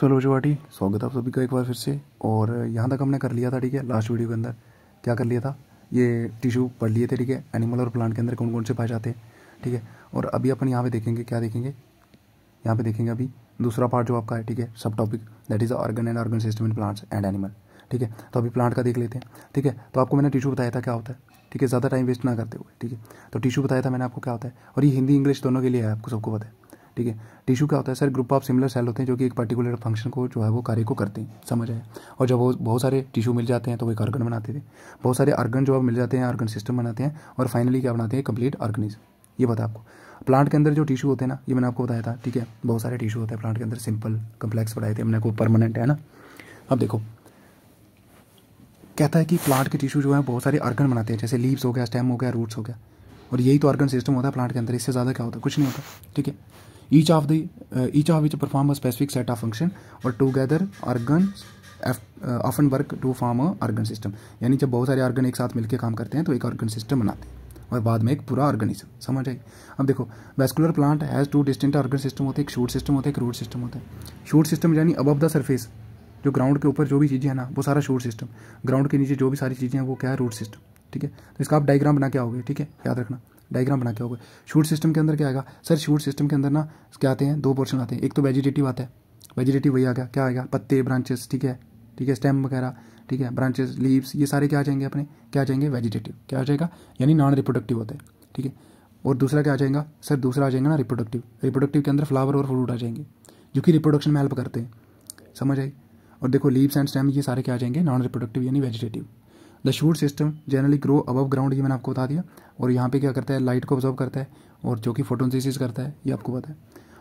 Solo Chowpatty स्वागत है आप सभी का एक बार फिर से और यहाँ तक हमने कर लिया था ठीक है लास्ट वीडियो के अंदर क्या कर लिया था ये टिश्यू पढ़ लिए थे ठीक है एनिमल और प्लांट के अंदर कौन कौन से पाए जाते हैं ठीक है और अभी अपन यहाँ पे देखेंगे क्या देखेंगे यहाँ पे देखेंगे अभी दूसरा पार्ट जो आपका है ठीक है subtopic that is organ and organ system in plants and animal ठीक है तो अभी प्लांट का देख लेते हैं ठीक है तो आपको मैंने टिशू बताया था क्या होता है ठीक है ज़्यादा टाइम वेस्ट ना करते हुए ठीक है तो टिश्यू बताया था मैंने आपको क्या होता है और ये हिंदी इंग्लिश दोनों के लिए है आपको सबको पता है ठीक है टिश्यू क्या होता है sir group of similar cell होते हैं जो कि एक पर्टिकुलर फंक्शन को जो है वो कार्य को करते हैं समझ आए और जब वो बहुत सारे टिश्यू मिल जाते हैं तो वो एक आर्गन बनाते थे बहुत सारे आर्गन जो अब मिल जाते हैं ऑर्गन सिस्टम बनाते हैं और फाइनली क्या बनाते हैं कंप्लीट ऑर्गेनिज ये बता आपको प्लांट के अंदर जो टिश्यू होते हैं ना ये मैंने आपको बताया था ठीक है बहुत सारे टिश्यू होते हैं प्लांट के अंदर सिंपल कम्प्लेक्स बताए थे हमने को परमानेंट है ना अब देखो कहता है कि प्लांट के टिश्यू जो है बहुत सारे ऑर्गन बनाते हैं जैसे लीव्स हो गया स्टेम हो गया रूट्स हो गया और यही तो ऑर्गन सिस्टम होता है प्लांट के अंदर इससे ज़्यादा क्या होता है कुछ नहीं होता ठीक है Each of the uh, each of which perform a specific set of function or together organs often work to form a organ system यानी जब बहुत सारे ऑर्गन एक साथ मिलकर काम करते हैं तो एक ऑर्गन सिस्टम बनाते हैं और बाद में एक पूरा ऑर्गेनिज्म समझ आई अब देखो vascular plant has two distinct organ system होते हैं एक शूट सिस्टम होता है एक रूट सिस्टम होता है शूट सिस्टम यानी अबव द सरफेस जो ग्राउंड के ऊपर जो भी चीज़ें हैं ना वो सारा शूट सिस्टम ग्राउंड के नीचे जो भी सारी चीज़ें हैं वो क्या है रूट सिस्टम ठीक है तो इसका आप डायग्राम बना के आओगे ठीक है याद रखना डायग्राम बना के आओगे शूट सिस्टम के अंदर क्या आएगा सर शूट सिस्टम के अंदर ना क्या आते हैं दो पोर्शन आते हैं एक तो वेजिटेटिव आता है वेजिटेटिव वही आ गया क्या आएगा पत्ते ब्रांचेस ठीक है ठीक है स्टेम वगैरह ठीक है ब्रांचेस लीव्स ये सारे क्या आ जाएंगे अपने क्या आ जाएंगे वेजिटेटिव क्या आ जाएगा यानी नॉन रिप्रोडक्टिव होता है ठीक है और दूसरा क्या आ जाएगा सर दूसरा आ जाएगा ना रिप्रोडक्टिव रिप्रोडक्टिव के अंदर फ्लावर और फ्रूट आ जाएंगे जो कि रिप्रोडक्शन में हेल्प करते हैं समझ आई और देखो लीव्स एंड स्टेम ये सारे क्या आ जाएंगे नॉन रिप्रोडक्टिव यानी vegetative the shoot system generally grow above ground ये मैंने आपको बता दिया और यहाँ पे क्या करता है लाइट को ऑब्जॉर्व करता है और जो कि फोटोसिस करता है ये आपको पता है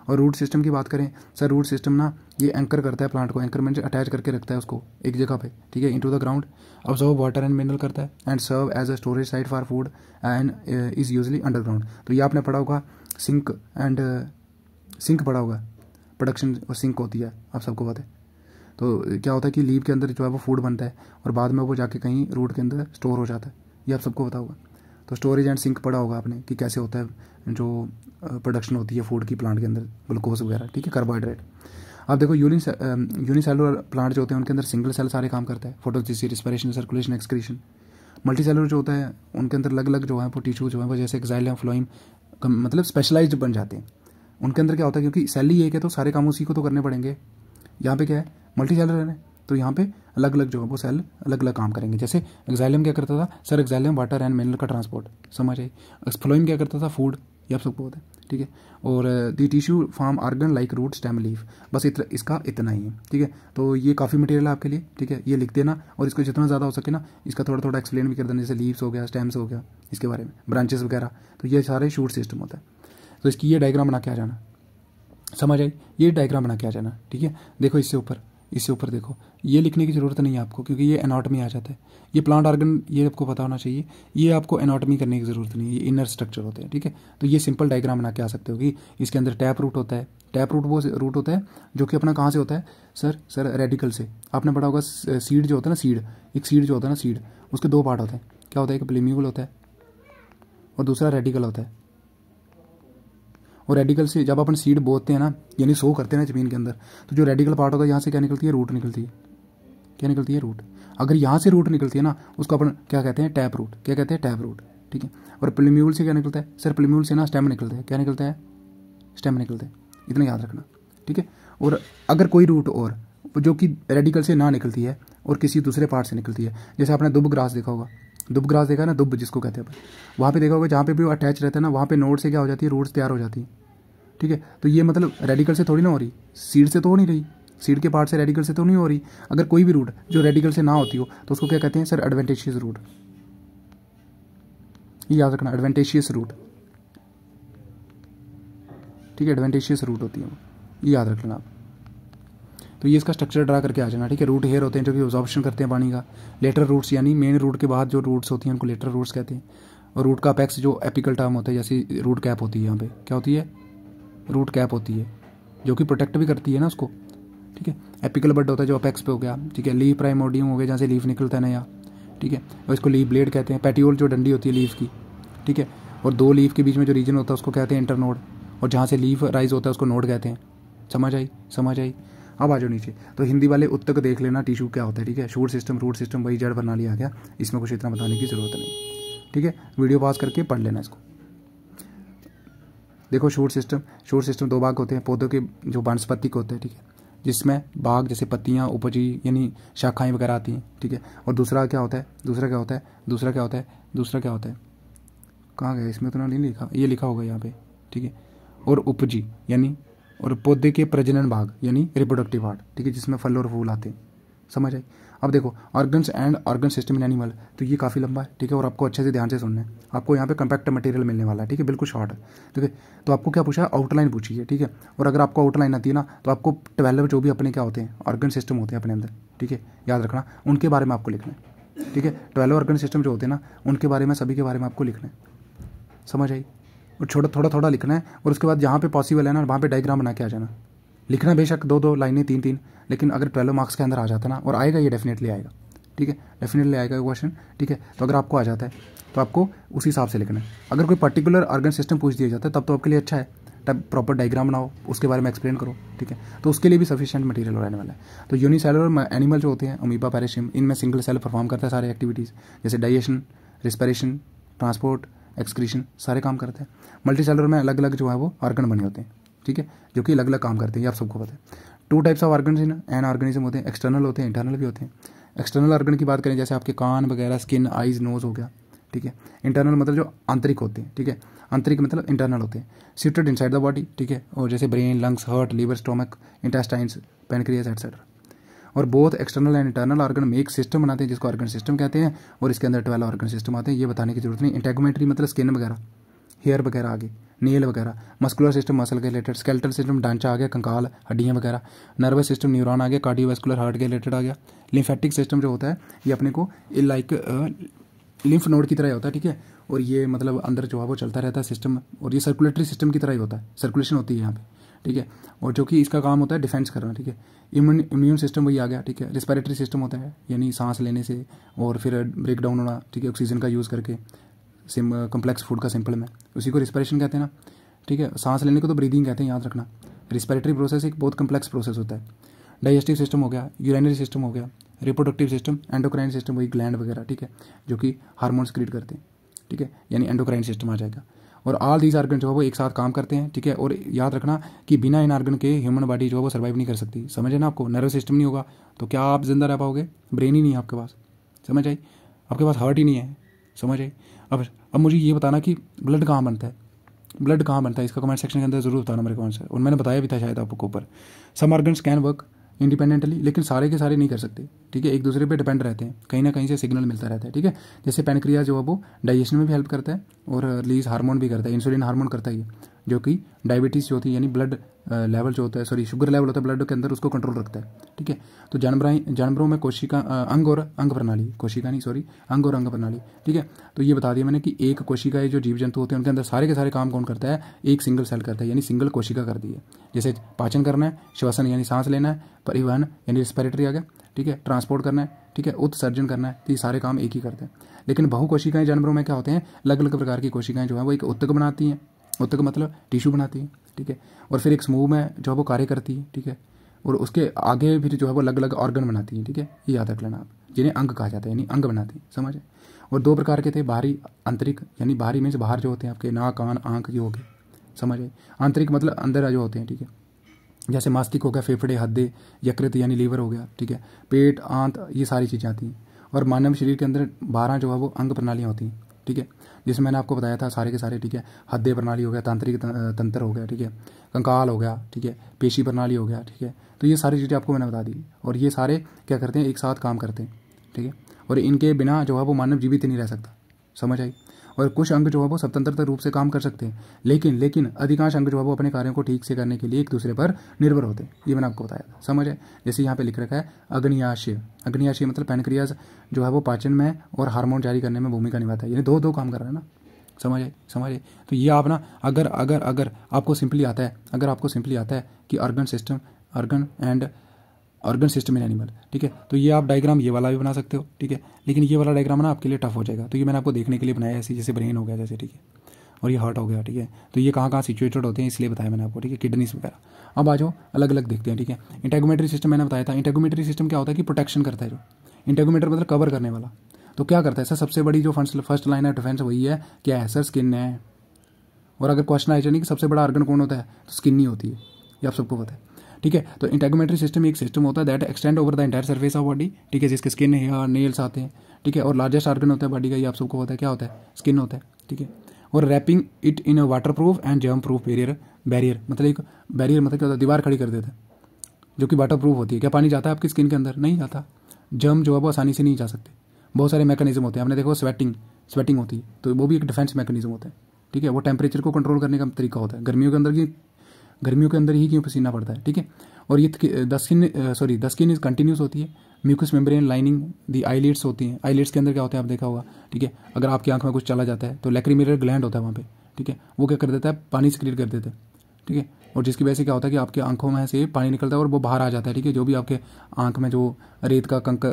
और रूट सिस्टम की बात करें सर रूट सिस्टम ना ये एंकर करता है प्लांट को एंकर मीन्स अटैच करके रखता है उसको एक जगह पे ठीक है into the ground absorb water and mineral करता है and serve as a storage site for food and is usually underground तो ये आपने पढ़ा होगा सिंक एंड सिंक पढ़ा होगा प्रोडक्शन और सिंक होती है आप सबको पता है तो क्या होता है कि लीव के अंदर जो है वो फूड बनता है और बाद में वो जाके कहीं रूट के अंदर स्टोर हो जाता है ये आप सबको पता होगा तो स्टोरेज एंड सिंक पढ़ा होगा आपने कि कैसे होता है जो प्रोडक्शन होती है फूड की प्लांट के अंदर ग्लूकोज वगैरह ठीक है कार्बोहाइड्रेट आप देखो यूनि यूनिसेलुलर प्लांट जो होते हैं उनके अंदर सिंगल सेल सारे काम करता है photosynthesis respiration circulation excretion multicellular जो होता है उनके अंदर अलग अलग जो है वो टिश्यू जो है वो जैसे या फ्लोइम मतलब स्पेशलाइज्ड बन जाते हैं उनके अंदर क्या होता है क्योंकि सेल ही एक है तो सारे काम उसी को तो करने पड़ेंगे यहाँ पे क्या है मल्टी सेलर है तो यहाँ पे अलग अलग जो है वो सेल अलग अलग काम करेंगे जैसे एक्जाइलम क्या करता था sir xylem water and mineral का ट्रांसपोर्ट समझ आई एक्सफ्लोइम क्या करता था फूड ये आप सबको पता है ठीक है और the tissue form organ like root stem leaf बस इतना इसका इतना ही है ठीक है तो ये काफ़ी मटेरियल है आपके लिए ठीक है ये लिख देना और इसको जितना ज़्यादा हो सके ना इसका थोड़ा थोड़ा एक्सप्लेन भी कर देना जैसे लीव्स हो गया स्टेम्स हो गया इसके बारे में ब्रांचेस वगैरह तो ये सारे शूट सिस्टम होता है तो इसकी ये डायग्राम बना के आ जाना समझ आई ये डायग्राम बना के आ जाना ठीक है देखो इससे ऊपर इससे ऊपर देखो ये लिखने की ज़रूरत नहीं है आपको क्योंकि ये एनाटॉमी आ जाता है ये प्लांट ऑर्गन ये आपको पता होना चाहिए ये आपको एनाटॉमी करने की ज़रूरत नहीं है ये इनर स्ट्रक्चर होते हैं ठीक है तो ये सिंपल डायग्राम बना के आ सकते हो कि इसके अंदर टैप रूट होता है टैप रूट वो रूट होता है जो कि अपना कहाँ से होता है सर सर रेडिकल से आपने पढ़ा होगा सीड जो होता है ना सीड एक सीड जो होता है ना सीड उसके दो पार्ट होते हैं क्या होता है एक प्लेम्यूल होता है और दूसरा रेडिकल होता है और रेडिकल से जब अपन सीड बोते हैं ना यानी सो करते हैं ना जमीन के अंदर तो जो रेडिकल पार्ट होता है यहाँ से क्या निकलती है रूट निकलती है क्या निकलती है रूट अगर यहाँ से रूट निकलती है ना उसको अपन क्या कहते हैं टैप रूट क्या कहते हैं टैप रूट ठीक है और प्लेम्यूल से क्या निकलता है सर प्लेम्यूल से ना स्टेम निकलता है क्या निकलता है स्टेम निकलता है इतना याद रखना ठीक है और अगर कोई रूट और जो कि रेडिकल से ना निकलती है और किसी दूसरे पार्ट से निकलती है जैसे आपने दुब ग्रास देखा होगा दुब ग्रास देखा ना दुब जिसको कहते हैं वहाँ पे देखा होगा जहाँ पे भी अटैच रहता है ना वहाँ पे नोड से क्या हो जाती है रोड्स तैयार हो जाती है ठीक है तो ये मतलब रेडिकल से थोड़ी ना हो रही सीड से तो हो नहीं रही सीड के पार्ट से रेडिकल से तो नहीं हो रही अगर कोई भी रूट जो रेडिकल से ना होती हो तो उसको क्या कहते हैं सर एडवेंटेशियस रूट ये याद रखना एडवेंटेशियस रूट ठीक है एडवेंटेशियस रूट होती है ये याद रख लेना आप तो ये इसका स्ट्रक्चर ड्रा करके आ जाना ठीक है रूट हेयर होते हैं जो कि ऑब्जॉर्बन करते हैं पानी का लेटर रूट्स यानी मेन रूट के बाद जो रूट्स होती हैं उनको लेटर रूट्स कहते हैं और रूट का अपेक्स जो एपिकल टर्म होता है जैसे रूट कैप होती है यहाँ पे क्या होती है रूट कैप होती है जो कि प्रोटेक्ट भी करती है ना उसको ठीक है एपिकल बड होता है जो अपेक्स पे हो गया ठीक है लीफ प्राइमोडियम हो गया जहाँ से लीफ निकलता है यहाँ ठीक है और इसको लीफ ब्लेड कहते हैं पेटियोल जो डंडी होती है लीफ की ठीक है और दो लीफ के बीच में जो रीजन होता है उसको कहते हैं इंटरनोड और जहाँ से लीफ राइज होता है उसको नोड कहते हैं समझ आई समझ आई अब आ जाओ नीचे तो हिंदी वाले उत्तक देख लेना टिश्यू क्या होता है ठीक है शूट सिस्टम रूट सिस्टम वही जड़ बना लिया गया इसमें कुछ इतना बताने की ज़रूरत नहीं ठीक है वीडियो पास करके पढ़ लेना इसको देखो शूट सिस्टम शूट सिस्टम दो भाग होते हैं पौधों के जो वनस्पति होते हैं ठीक है जिसमें बाग जैसे पत्तियाँ उपजी यानी शाखाएँ वगैरह आती हैं ठीक है और दूसरा क्या होता है दूसरा क्या होता है दूसरा क्या होता है दूसरा क्या होता है कहाँ गया इसमें तो ना नहीं लिखा ये लिखा होगा यहाँ पे ठीक है और उपजी यानी और पौधे के प्रजनन भाग यानी रिप्रोडक्टिव पार्ट ठीक है जिसमें फल और फूल आते हैं समझ आई अब देखो organs and organ system in animal तो ये काफ़ी लंबा है ठीक है और आपको अच्छे से ध्यान से सुनना है आपको यहाँ पे कंपैक्ट मटेरियल मिलने वाला है ठीक है बिल्कुल शॉर्ट है ठीक है तो आपको क्या पूछा है आउटलाइन पूछी है ठीक है और अगर आपको आउटलाइन आती है ना तो आपको ट्वेल्व जो भी अपने क्या होते हैं ऑर्गन सिस्टम होते हैं अपने अंदर ठीक है याद रखना उनके बारे में आपको लिखना है ठीक है ट्वेल्व ऑर्गन सिस्टम जो होते हैं ना उनके बारे में सभी के बारे में आपको लिखना है समझ आई और छोटा थोड़ा थोड़ा लिखना है और उसके बाद जहाँ पे पॉसिबल है ना वहाँ पे डायग्राम बना के आ जाना लिखना बेशक दो दो लाइनें तीन तीन लेकिन अगर ट्वेल्व मार्क्स के अंदर आ जाता ना और आएगा ये डेफिनेटली आएगा ठीक है डेफिनेटली आएगा क्वेश्चन ठीक है तो अगर आपको आ जाता है तो आपको उस हिसाब से लिखना है अगर कोई पर्टिकुलर ऑर्गन सिस्टम पूछ दिया जाता है तब तो आपके लिए अच्छा है तब प्रॉपर डायग्राम बनाओ उसके बारे में एक्सप्लेन करो ठीक है तो उसके लिए भी सफिशियंट मटेरियल रहने वाला है तो यूनिसेलर एनिमल जो होते हैं अमीबा पैरेशियम इनमें सिंगल सेल परफॉर्म करता है सारे एक्टिविटीज़ जैसे डाइजेशन रिस्परेशन ट्रांसपोर्ट एक्सक्रीशन सारे काम करते हैं मल्टी सेलर में अलग अलग जो है वो ऑर्गन बने होते हैं ठीक है जो कि अलग अलग काम करते हैं ये आप सबको पता है two types of organ in an organism होते हैं एक्सटर्नल होते हैं इंटरनल भी होते हैं एक्सटर्नल ऑर्गन की बात करें जैसे आपके कान वगैरह स्किन आइज नोज हो गया ठीक है इंटरनल मतलब जो आंतरिक होते हैं ठीक है आंतरिक मतलब इंटरनल होते हैं सीटेड इनसाइड द बॉडी ठीक है और जैसे brain lungs heart liver stomach intestines pancreas etcetera और both external and internal organ में एक सिस्टम बनाते हैं जिसको ऑर्गन सिस्टम कहते हैं और इसके अंदर ट्वेल्व ऑर्गन सिस्टम आते हैं ये बताने की जरूरत नहीं इंटेगोमेट्री मतलब स्किन वगैरह हेयर वगैरह आगे नेल वगैरह मस्कुलर सिस्टम मसल के रिलेटेड स्केल्टल सिस्टम डांचा आ गया कंकाल हड्डियाँ वगैरह नर्वस सिस्टम न्यूरॉन आ गया कार्डियोवैस्कुलर हार्ट के रिलेटेड आ गया लिम्फेटिक सिस्टम जो होता है ये अपने को लाइक लिम्फ नोड की तरह होता है ठीक है और ये मतलब अंदर जो है वो चलता रहता है सिस्टम और ये सर्कुलेटरी सिस्टम की तरह ही होता है सर्कुलेशन होती है यहाँ पे ठीक है और जो कि इसका काम होता है डिफेंस करना ठीक है इम्यून इम्यून सिस्टम वही आ गया ठीक है रिस्पायरेटरी सिस्टम होता है यानी सांस लेने से और फिर ब्रेक डाउन होना ठीक है ऑक्सीजन का यूज़ करके सिम कम्प्लेक्स फूड का सिंपल में उसी को रिस्पायरेशन कहते हैं ना ठीक है सांस लेने को तो ब्रीदिंग कहते हैं याद रखना रिस्पायरेटरी प्रोसेस एक बहुत कम्प्लेक्स प्रोसेस होता है डाइजेस्टिव सिस्टम हो गया यूरिनरी सिस्टम हो गया रिप्रोडक्टिव सिस्टम एंडोक्राइन सिस्टम वही ग्लैंड वगैरह ठीक है जो कि हार्मोन्स क्रिएट करते हैं ठीक है यानी एंडोक्राइन सिस्टम आ जाएगा और ऑल दीज आर्गन जो है वो एक साथ काम करते हैं ठीक है और याद रखना कि बिना इन आर्गन के ह्यूमन बॉडी जो है वो सर्वाइव नहीं कर सकती समझे ना आपको नर्वस सिस्टम नहीं होगा तो क्या आप जिंदा रह पाओगे ब्रेन ही नहीं है आपके पास समझ आई आपके पास हार्ट ही नहीं है समझ आई अब अब मुझे ये बताना कि ब्लड कहाँ बनता है ब्लड कहाँ बनता है इसका कमेंट सेक्शन के अंदर जरूर बताना मेरे कमेंट से और मैंने बताया भी था शायद आपको ऊपर some organs can work independently लेकिन सारे के सारे नहीं कर सकते ठीक है एक दूसरे पे डिपेंड रहते हैं कहीं ना कहीं से सिग्नल मिलता रहता है ठीक है जैसे पेनक्रिया जो है वो डाइजेशन में भी हेल्प करता है और रिलीज हार्मोन भी करता है इंसुलिन हार्मोन करता है जो कि डायबिटीज़ जो होती है यानी ब्लड लेवल जो होता है सॉरी शुगर लेवल होता है ब्लड के अंदर उसको कंट्रोल रखता है ठीक है तो जानवर जानवरों में कोशिका अंग और अंग प्रणाली कोशिका नहीं सॉरी अंग और अंग प्रणाली ठीक है तो ये बता दिया मैंने कि एक कोशिका जो जीव जंतु होते हैं उनके अंदर सारे के सारे काम कौन करता है एक सिंगल सेल करता है यानी सिंगल कोशिका करती है जैसे पाचन करना है श्वसन यानी सांस लेना है परिवहन यानी रिस्पेरेटरी आ गया ठीक है ट्रांसपोर्ट करना है ठीक है उत्सर्जन करना है तो ये सारे काम एक ही करते हैं लेकिन बहु कोशिकाएं जानवरों में क्या होते हैं अलग अलग प्रकार की कोशिकाएं जो है वो एक उत्तक बनाती हैं उत्तक मतलब टिश्यू बनाती है ठीक है और फिर एक समूह में जो है वो कार्य करती है ठीक है और उसके आगे भी जो है वो अलग अलग ऑर्गन बनाती है ठीक है ये याद रख लेना आप जिन्हें अंग कहा जाता है यानी अंग बनाती है समझ है और दो प्रकार के थे बाहरी आंतरिक यानी बाहरी से बाहर जो होते हैं आपके नाक कान आंख ये हो गए समझ आए आंतरिक मतलब अंदर जो होते हैं ठीक है जैसे मास्तिक हो गया फेफड़े हद्दे यकृत यानी लीवर हो गया ठीक है पेट आंत ये सारी चीज़ें आती हैं और मानव शरीर के अंदर बारह जो है वो अंग प्रणालियाँ होती हैं ठीक है जिसमें मैंने आपको बताया था सारे के सारे ठीक है हद्दे प्रणाली हो गया तांत्रिक तंत्र हो गया ठीक है कंकाल हो गया ठीक है पेशी प्रणाली हो गया ठीक है तो ये सारी चीज़ें आपको मैंने बता दी और ये सारे क्या करते हैं एक साथ काम करते हैं ठीक है और इनके बिना जो है वो मानव जीवित नहीं रह सकता समझ आई और कुछ अंग जो है वो स्वतंत्रता रूप से काम कर सकते हैं लेकिन लेकिन अधिकांश अंग जो है वो अपने कार्यों को ठीक से करने के लिए एक दूसरे पर निर्भर होते हैं ये मैंने आपको बताया था समझ है जैसे यहाँ पे लिख रखा है अग्नियाशय अग्नियाशय मतलब पेनक्रियाज जो है वो पाचन में और हार्मोन जारी करने में भूमिका निभाता है यानी दो दो काम कर रहा है ना समझ आए समझ तो ये आप ना अगर अगर अगर आपको सिंपली आता है अगर आपको सिंपली आता है कि organ system organ and organ system in animal ठीक है तो ये आप डायग्राम ये वाला भी बना सकते हो ठीक है लेकिन ये वाला डायग्राम ना आपके लिए टफ हो जाएगा तो ये मैंने आपको देखने के लिए बनाया ऐसे जैसे ब्रेन हो गया जैसे ठीक है और ये हार्ट हो गया ठीक है तो ये कहाँ कहाँ सिचुएटेड होते हैं इसलिए बताया मैंने आपको ठीक है किडनीस वगैरह अब आ जाओ अलग अलग देखते हैं ठीक है इंटेगोमेटरी सिस्टम मैंने बताया था इंटेगोमेटरी सिस्टम क्या होता है कि प्रोटेक्शन करता है जो इंटेगोमेटर मतलब कवर करने वाला तो क्या करता है सर सबसे बड़ी जो first first line of defence वही है क्या है सर स्किन है और अगर क्वेश्चन आए चाहिए कि सबसे बड़ा आर्गन कौन होता है तो स्किन ही होती है ये आप सबको पता है ठीक है तो इंटेगोमेट्री सिस्टम एक सिस्टम होता है that extend over the entire surface of body ठीक है जिसके स्किन हेयर नेल्स आते हैं ठीक है और लार्जेस्ट आर्गन होता है बॉडी का ये आप सबको पता है क्या होता है स्किन होता है ठीक है और wrapping it in a waterproof and germ proof barrier barrier मतलब एक बैरियर मतलब क्या होता है दीवार खड़ी कर देता है जो कि वाटर प्रूफ होती है क्या पानी जाता है आपकी स्किन के अंदर नहीं जाता जर्म जो है वो आसानी से नहीं जा सकते बहुत सारे मैकेनिज्म होते हैं आपने देखो स्वेटिंग स्वेटिंग होती है तो वो भी एक डिफेंस मैकेनिज्म होता है ठीक है वो टेम्परेचर को कंट्रोल करने का तरीका होता है गर्मियों के अंदर की गर्मियों के अंदर ही क्यों पसीना पड़ता है ठीक है और ये the skin sorry the skin is continuous होती है mucous membrane lining the eyelets होती हैं आईलेट्स के अंदर क्या होता है आप देखा होगा ठीक है अगर आपकी आंख में कुछ चला जाता है तो लेक्रीमेटर ग्लैंड होता है वहाँ पे ठीक है वो क्या कर देता है पानी से क्लियर कर देता है ठीक है और जिसकी वजह से क्या होता है कि आपकी आंखों में से पानी निकलता है और वो बाहर आ जाता है ठीक है जो भी आपके आंख में जो रेत का कंक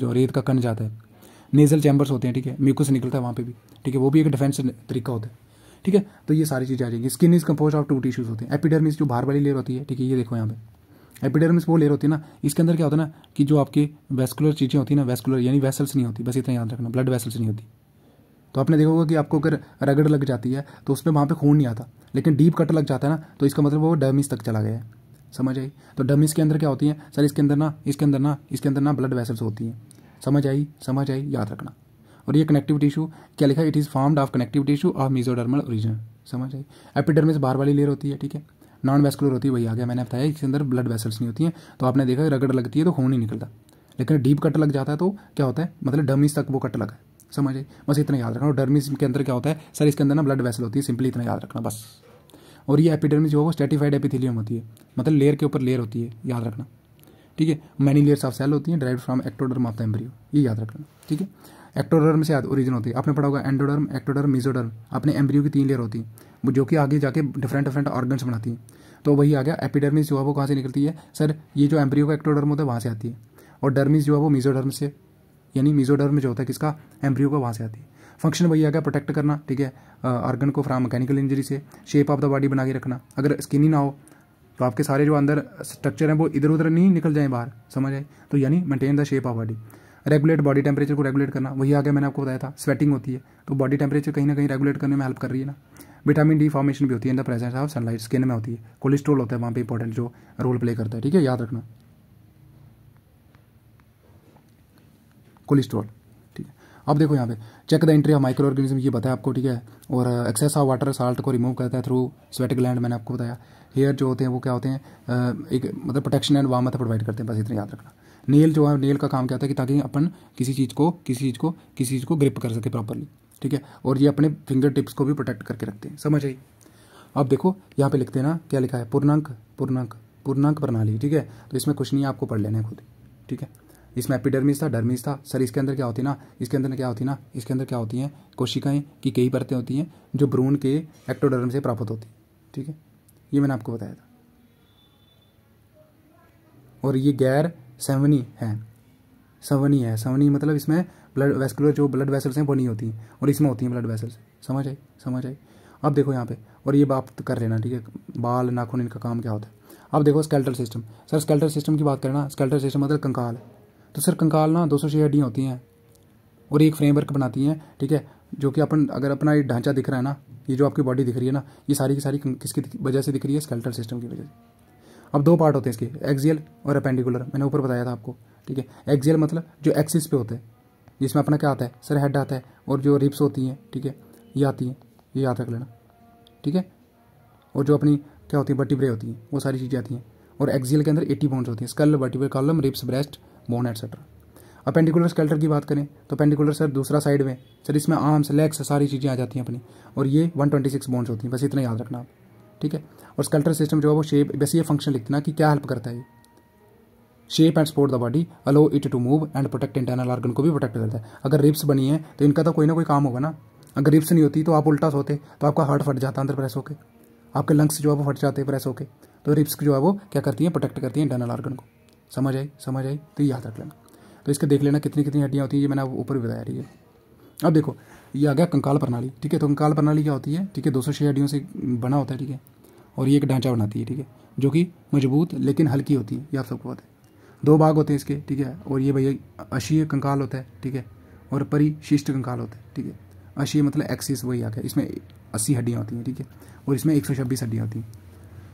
जो रेत का कण जाता है नेजल चैम्बर्स होते हैं ठीक है म्यूकस निकलता है वहाँ पे भी ठीक है वो भी एक डिफेंस तरीका होता है ठीक है तो ये सारी चीज़ें आ जाएंगी skin is compose of two tissues होते हैं एपिडर्मिस जो बाहर वाली लेयर होती है ठीक है ये देखो यहाँ पे एपिडर्मिस वो लेयर होती है ना इसके अंदर क्या होता है ना कि जो आपके वेस्कुलर चीज़ें होती है ना वेस्कुलर यानी वेसल्स नहीं होती बस इतना याद रखना ब्लड वेसल्स नहीं होती तो आपने देखा होगा कि आपको अगर रगड़ लग जाती है तो उसमें वहाँ पर खून नहीं आता लेकिन डीप कट लग जाता है ना तो इसका मतलब वो डर्मिस तक चला गया है समझ आई तो डमिस के अंदर क्या होती है सर इसके अंदर ना इसके अंदर ना इसके अंदर ना ब्लड वेसल्स होती हैं समझ आई समझ आई याद रखना और ये कनेक्टिव टिश्यू क्या लिखा it is formed of connective tissue of mesodermal region समझ आई एपिडर्मिस बाहर वाली लेयर होती है ठीक है नॉन वेस्कुलर होती है वही आ गया मैंने बताया इसके अंदर ब्लड वेसल्स नहीं होती हैं तो आपने देखा रगड़ लगती है तो खून नहीं निकलता लेकिन डीप कट लग जाता है तो क्या होता है मतलब डर्मिस तक वो कट लगा समझ आई बस इतना याद रखना और डर्मिस के अंदर क्या होता है सर इसके अंदर ना ब्लड वेसल होती है सिंपली इतना याद रखना बस और ये एपिडर्मिस जो है वो स्टेटिफाइड एपिथिलियम होती है मतलब लेयर के ऊपर लेयर होती है याद रखना ठीक है मैनी लेयर्स ऑफ सेल होती हैं derived from ectoderm of the embryo ये याद रखना ठीक है एक्टोडर्म से ओरिजिन होती है आपने पढ़ा होगा एंडोडर्म एक्टोडर्म मिजोडर्म अपने एम्ब्रियो की तीन लेयर होती है जो कि आगे जाके डिफरेंट डिफरेंट ऑर्गन्स बनाती है तो वही आ गया एपिडर्मिस जो है वो कहाँ से निकलती है सर ये जो एम्ब्रियो का एक्टोडर्म होता है वहाँ से आती है और डर्मिस जो है वो मिजोडर्म से यानी मिजोडर्म जो होता है किसका एम्ब्रियो का वहाँ से आती है फंक्शन वही आ गया प्रोटेक्ट करना ठीक है ऑर्गन को फ्राम मैकेनिकल इंजरी से शेप ऑफ द बॉडी बना के रखना अगर स्किन ही ना हो तो आपके सारे जो अंदर स्ट्रक्चर हैं वो इधर उधर नहीं निकल जाए बाहर समझ आए तो यानी maintain the shape of body regulate body temperature को रेगुलेट करना वही आगे मैंने आपको बताया था स्वेटिंग होती है तो बॉडी टेम्परेचर कहीं ना कहीं रेगुलेट करने में हेल्प कर रही है ना विटामिन डी फॉर्मेशन भी होती है in the presence of sunlight skin में होती है कोलेस्ट्रोल होता है वहाँ पे इंपॉर्टेंट जो रोल प्ले करता है ठीक है याद रखना कोलेस्ट्रोल ठीक है अब देखो यहाँ पे check the entry of microorganism ये बताया आपको ठीक है और एक्सेस ऑफ वाटर साल्ट को रिमूव करता है थ्रू स्वेट ग्लैंड मैंने आपको बताया हेयर जो होते हैं वो क्या होते हैं एक मतलब प्रोटेक्शन एंड वार्मथ प्रोवाइड करते हैं बस इतना याद रखना नेल जो है नेल का काम क्या था कि ताकि अपन किसी चीज़ को किसी चीज़ को किसी चीज़ को ग्रिप कर सके प्रॉपरली ठीक है और ये अपने फिंगर टिप्स को भी प्रोटेक्ट करके रखते हैं समझ आई अब देखो यहाँ पे लिखते हैं ना क्या लिखा है पूर्णांक पूर्णांक पूर्णांक प्रणाली ठीक है तो इसमें कुछ नहीं है आपको पढ़ लेना है खुद ठीक है इसमें एपिडर्मिस था डर्मिस था सर इसके अंदर क्या होती है ना इसके अंदर क्या होती है ना इसके अंदर क्या होती हैं कोशिकाएँ की कई परतें होती हैं जो ब्रून के एक्टोडर्म से प्राप्त होती ठीक है ये मैंने आपको बताया था और ये गैर सेवनी है सवनी है सवनी मतलब इसमें ब्लड वेस्कुलर जो ब्लड वेसल्स हैं वो नहीं होती हैं और इसमें होती हैं ब्लड वेसल्स समझ आई समझ आई अब देखो यहाँ पे और ये बात कर लेना ठीक है बाल नाखून इनका काम क्या होता है अब देखो skeletal system sir skeletal system की बात करें ना स्केल्टर सिस्टम मतलब कंकाल तो सर कंकाल ना दो सौ छः हड्डियाँ होती हैं और एक फ्रेमवर्क बनाती हैं ठीक है जो कि अपन अगर अपना ये ढांचा दिख रहा है ना ये जो आपकी बॉडी दिख रही है ना ये सारी की सारी किसकी वजह से दिख रही है स्केल्टर सिस्टम की वजह से अब दो पार्ट होते हैं इसके एक्जियल और अपेंडिकुलर मैंने ऊपर बताया था आपको ठीक है एक्जियल मतलब जो एक्सिस पे होते हैं जिसमें अपना क्या आता है सर हेड आता है और जो रिप्स होती हैं ठीक है ये आती हैं ये याद रख लेना ठीक है और जो अपनी क्या होती है बटिब्रे होती हैं वो सारी चीज़ें आती हैं और एक्जियल के अंदर एट्टी बोन्स होती हैं skull vertebral column ribs breastbone etcetera appendicular skeletal की बात करें तो अपेंडिकुलर सर दूसरा साइड में सर इसमें आर्म्स लेग्स सारी चीज़ें आ जाती हैं अपनी और ये 126 बोन्स होती हैं बस इतना याद रखना आप ठीक है और स्कल्टर सिस्टम जो है वो शेप वैसे ये फंक्शन लिखते ना कि क्या हेल्प करता है shape and support the body allow it to move and protect internal organ को भी प्रोटेक्ट करता है अगर रिप्स बनी है तो इनका तो कोई ना कोई काम होगा ना अगर रिप्स नहीं होती तो आप उल्टा सोते तो आपका हार्ट फट जाता अंदर प्रेस होकर आपके लंग्स जो है वो फट जाते हैं प्रेस होकर तो रिप्स जो है वो क्या करती हैं प्रोटेक्ट करती हैं इंटरनल ऑर्गन को समझ आई समझ आई तो याद रख लेना तो इसके देख लेना कितनी कितनी हड्डियाँ होती हैं ये मैंने आप ऊपर भी बताया ठीक है अब देखो ये आ गया कंकाल प्रणाली ठीक है तो कंकाल प्रणाली क्या होती है ठीक है दो सौ हड्डियों से बना होता है ठीक है और ये एक ढांचा बनाती है ठीक है जो कि मजबूत लेकिन हल्की होती है ये आप सबको पता है दो भाग होते हैं इसके ठीक है और ये भैया अशीय कंकाल होता है ठीक है और परिशिष्ट कंकाल होता है ठीक है अशीय मतलब एक्सिस वही आ गया इसमें अस्सी हड्डियाँ होती हैं ठीक है थीके? और इसमें एक सौ छब्बीस हड्डियाँ होती हैं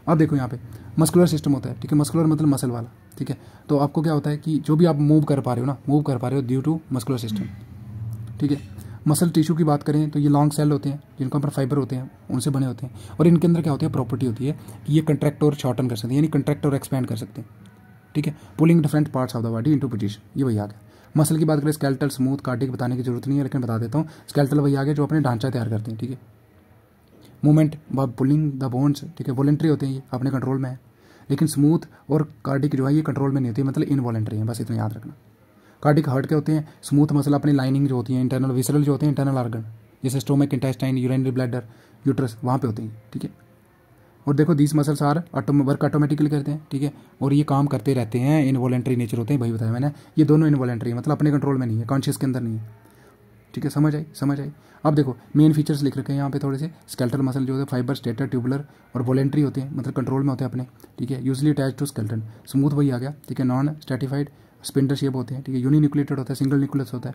अब देखो यहाँ पे मस्कुलर सिस्टम होता है ठीक है मस्कुलर मतलब मसल वाला ठीक है तो आपको क्या होता है कि जो भी आप मूव कर पा रहे हो ना मूव कर पा रहे हो ड्यू टू मस्कुलर सिस्टम ठीक है मसल टिश्यू की बात करें तो ये लॉन्ग सेल होते हैं जिनके ऊपर फाइबर होते हैं उनसे बने होते हैं और इनके अंदर क्या होती है प्रॉपर्टी होती है कि ये कंट्रैक्ट और शॉर्टन कर सकते हैं यानी कंट्रैक्ट और एक्सपेंड कर सकते हैं ठीक है pulling different parts of the body into position ये वही आ गया मसल की बात करें स्केल्टल स्मूथ कार्डिक बताने की जरूरत नहीं है लेकिन बता देता हूँ स्केल्टल वही आ गया जो अपने ढांचा तैयार करते हैं ठीक है मूवमेंट व पुलिंग द बोन्स ठीक है वॉलेंट्री होते हैं ये अपने कंट्रोल में है लेकिन स्मूथ और कार्डिक जो है ये कंट्रोल में नहीं होती मतलब इनवॉलेंट्री है बस इतना याद रखना कार्डिक हार्ट के होते हैं स्मूथ मसल अपनी लाइनिंग जो होती है इंटरनल विसरल जो होते हैं इंटरनल आर्गन जैसे stomach intestine urinary bladder uterus वहाँ पे होते हैं ठीक है और देखो these muscles are auto work automatically करते हैं ठीक है और ये काम करते रहते हैं इनवॉलेंट्री नेचर होते हैं भाई बताया मैंने ये दोनों इनवॉलेंट्री मतलब अपने कंट्रोल में नहीं है कॉन्शियस के अंदर नहीं है ठीक है समझ आई समझ आई अब देखो मेन फीचर्स लिख रखे हैं यहाँ पे थोड़े से स्केल्टल मसल जो है फाइबर स्टेटर ट्यूबुलर और वॉलेंट्री होते हैं मतलब कंट्रोल में होते हैं अपने ठीक है usually attach to skeleton smooth वही आ गया ठीक है नॉन स्टेटिफाइड स्पिंडर शेप होते हैं ठीक है यूनि न्यूक्लेटेड होता है सिंगल न्यूक्लियस होता है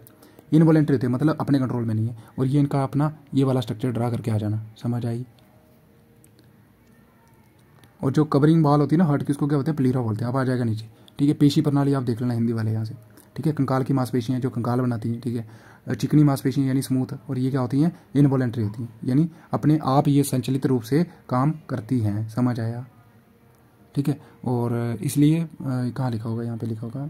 इनवॉलेंट्री होते हैं मतलब अपने कंट्रोल में नहीं है और ये इनका अपना ये वाला स्ट्रक्चर ड्रा करके आ जाना समझ आई और जो कवरिंग बॉल होती है ना हर्ट की उसको क्या होता है प्लीरा बोलते हैं आप आ जाएगा नीचे ठीक है पेशी प्रणाली आप देख लेना हिंदी वाले यहाँ से ठीक है कंकाल की मांसपेशियाँ जो कंकाल बनाती हैं ठीक है चिकनी मांसपेशियाँ यानी स्मूथ और ये क्या होती हैं इनवॉलेंट्री होती हैं यानी अपने आप ये संचलित रूप से काम करती हैं समझ आया ठीक है और इसलिए कहाँ लिखा होगा यहाँ पे लिखा होगा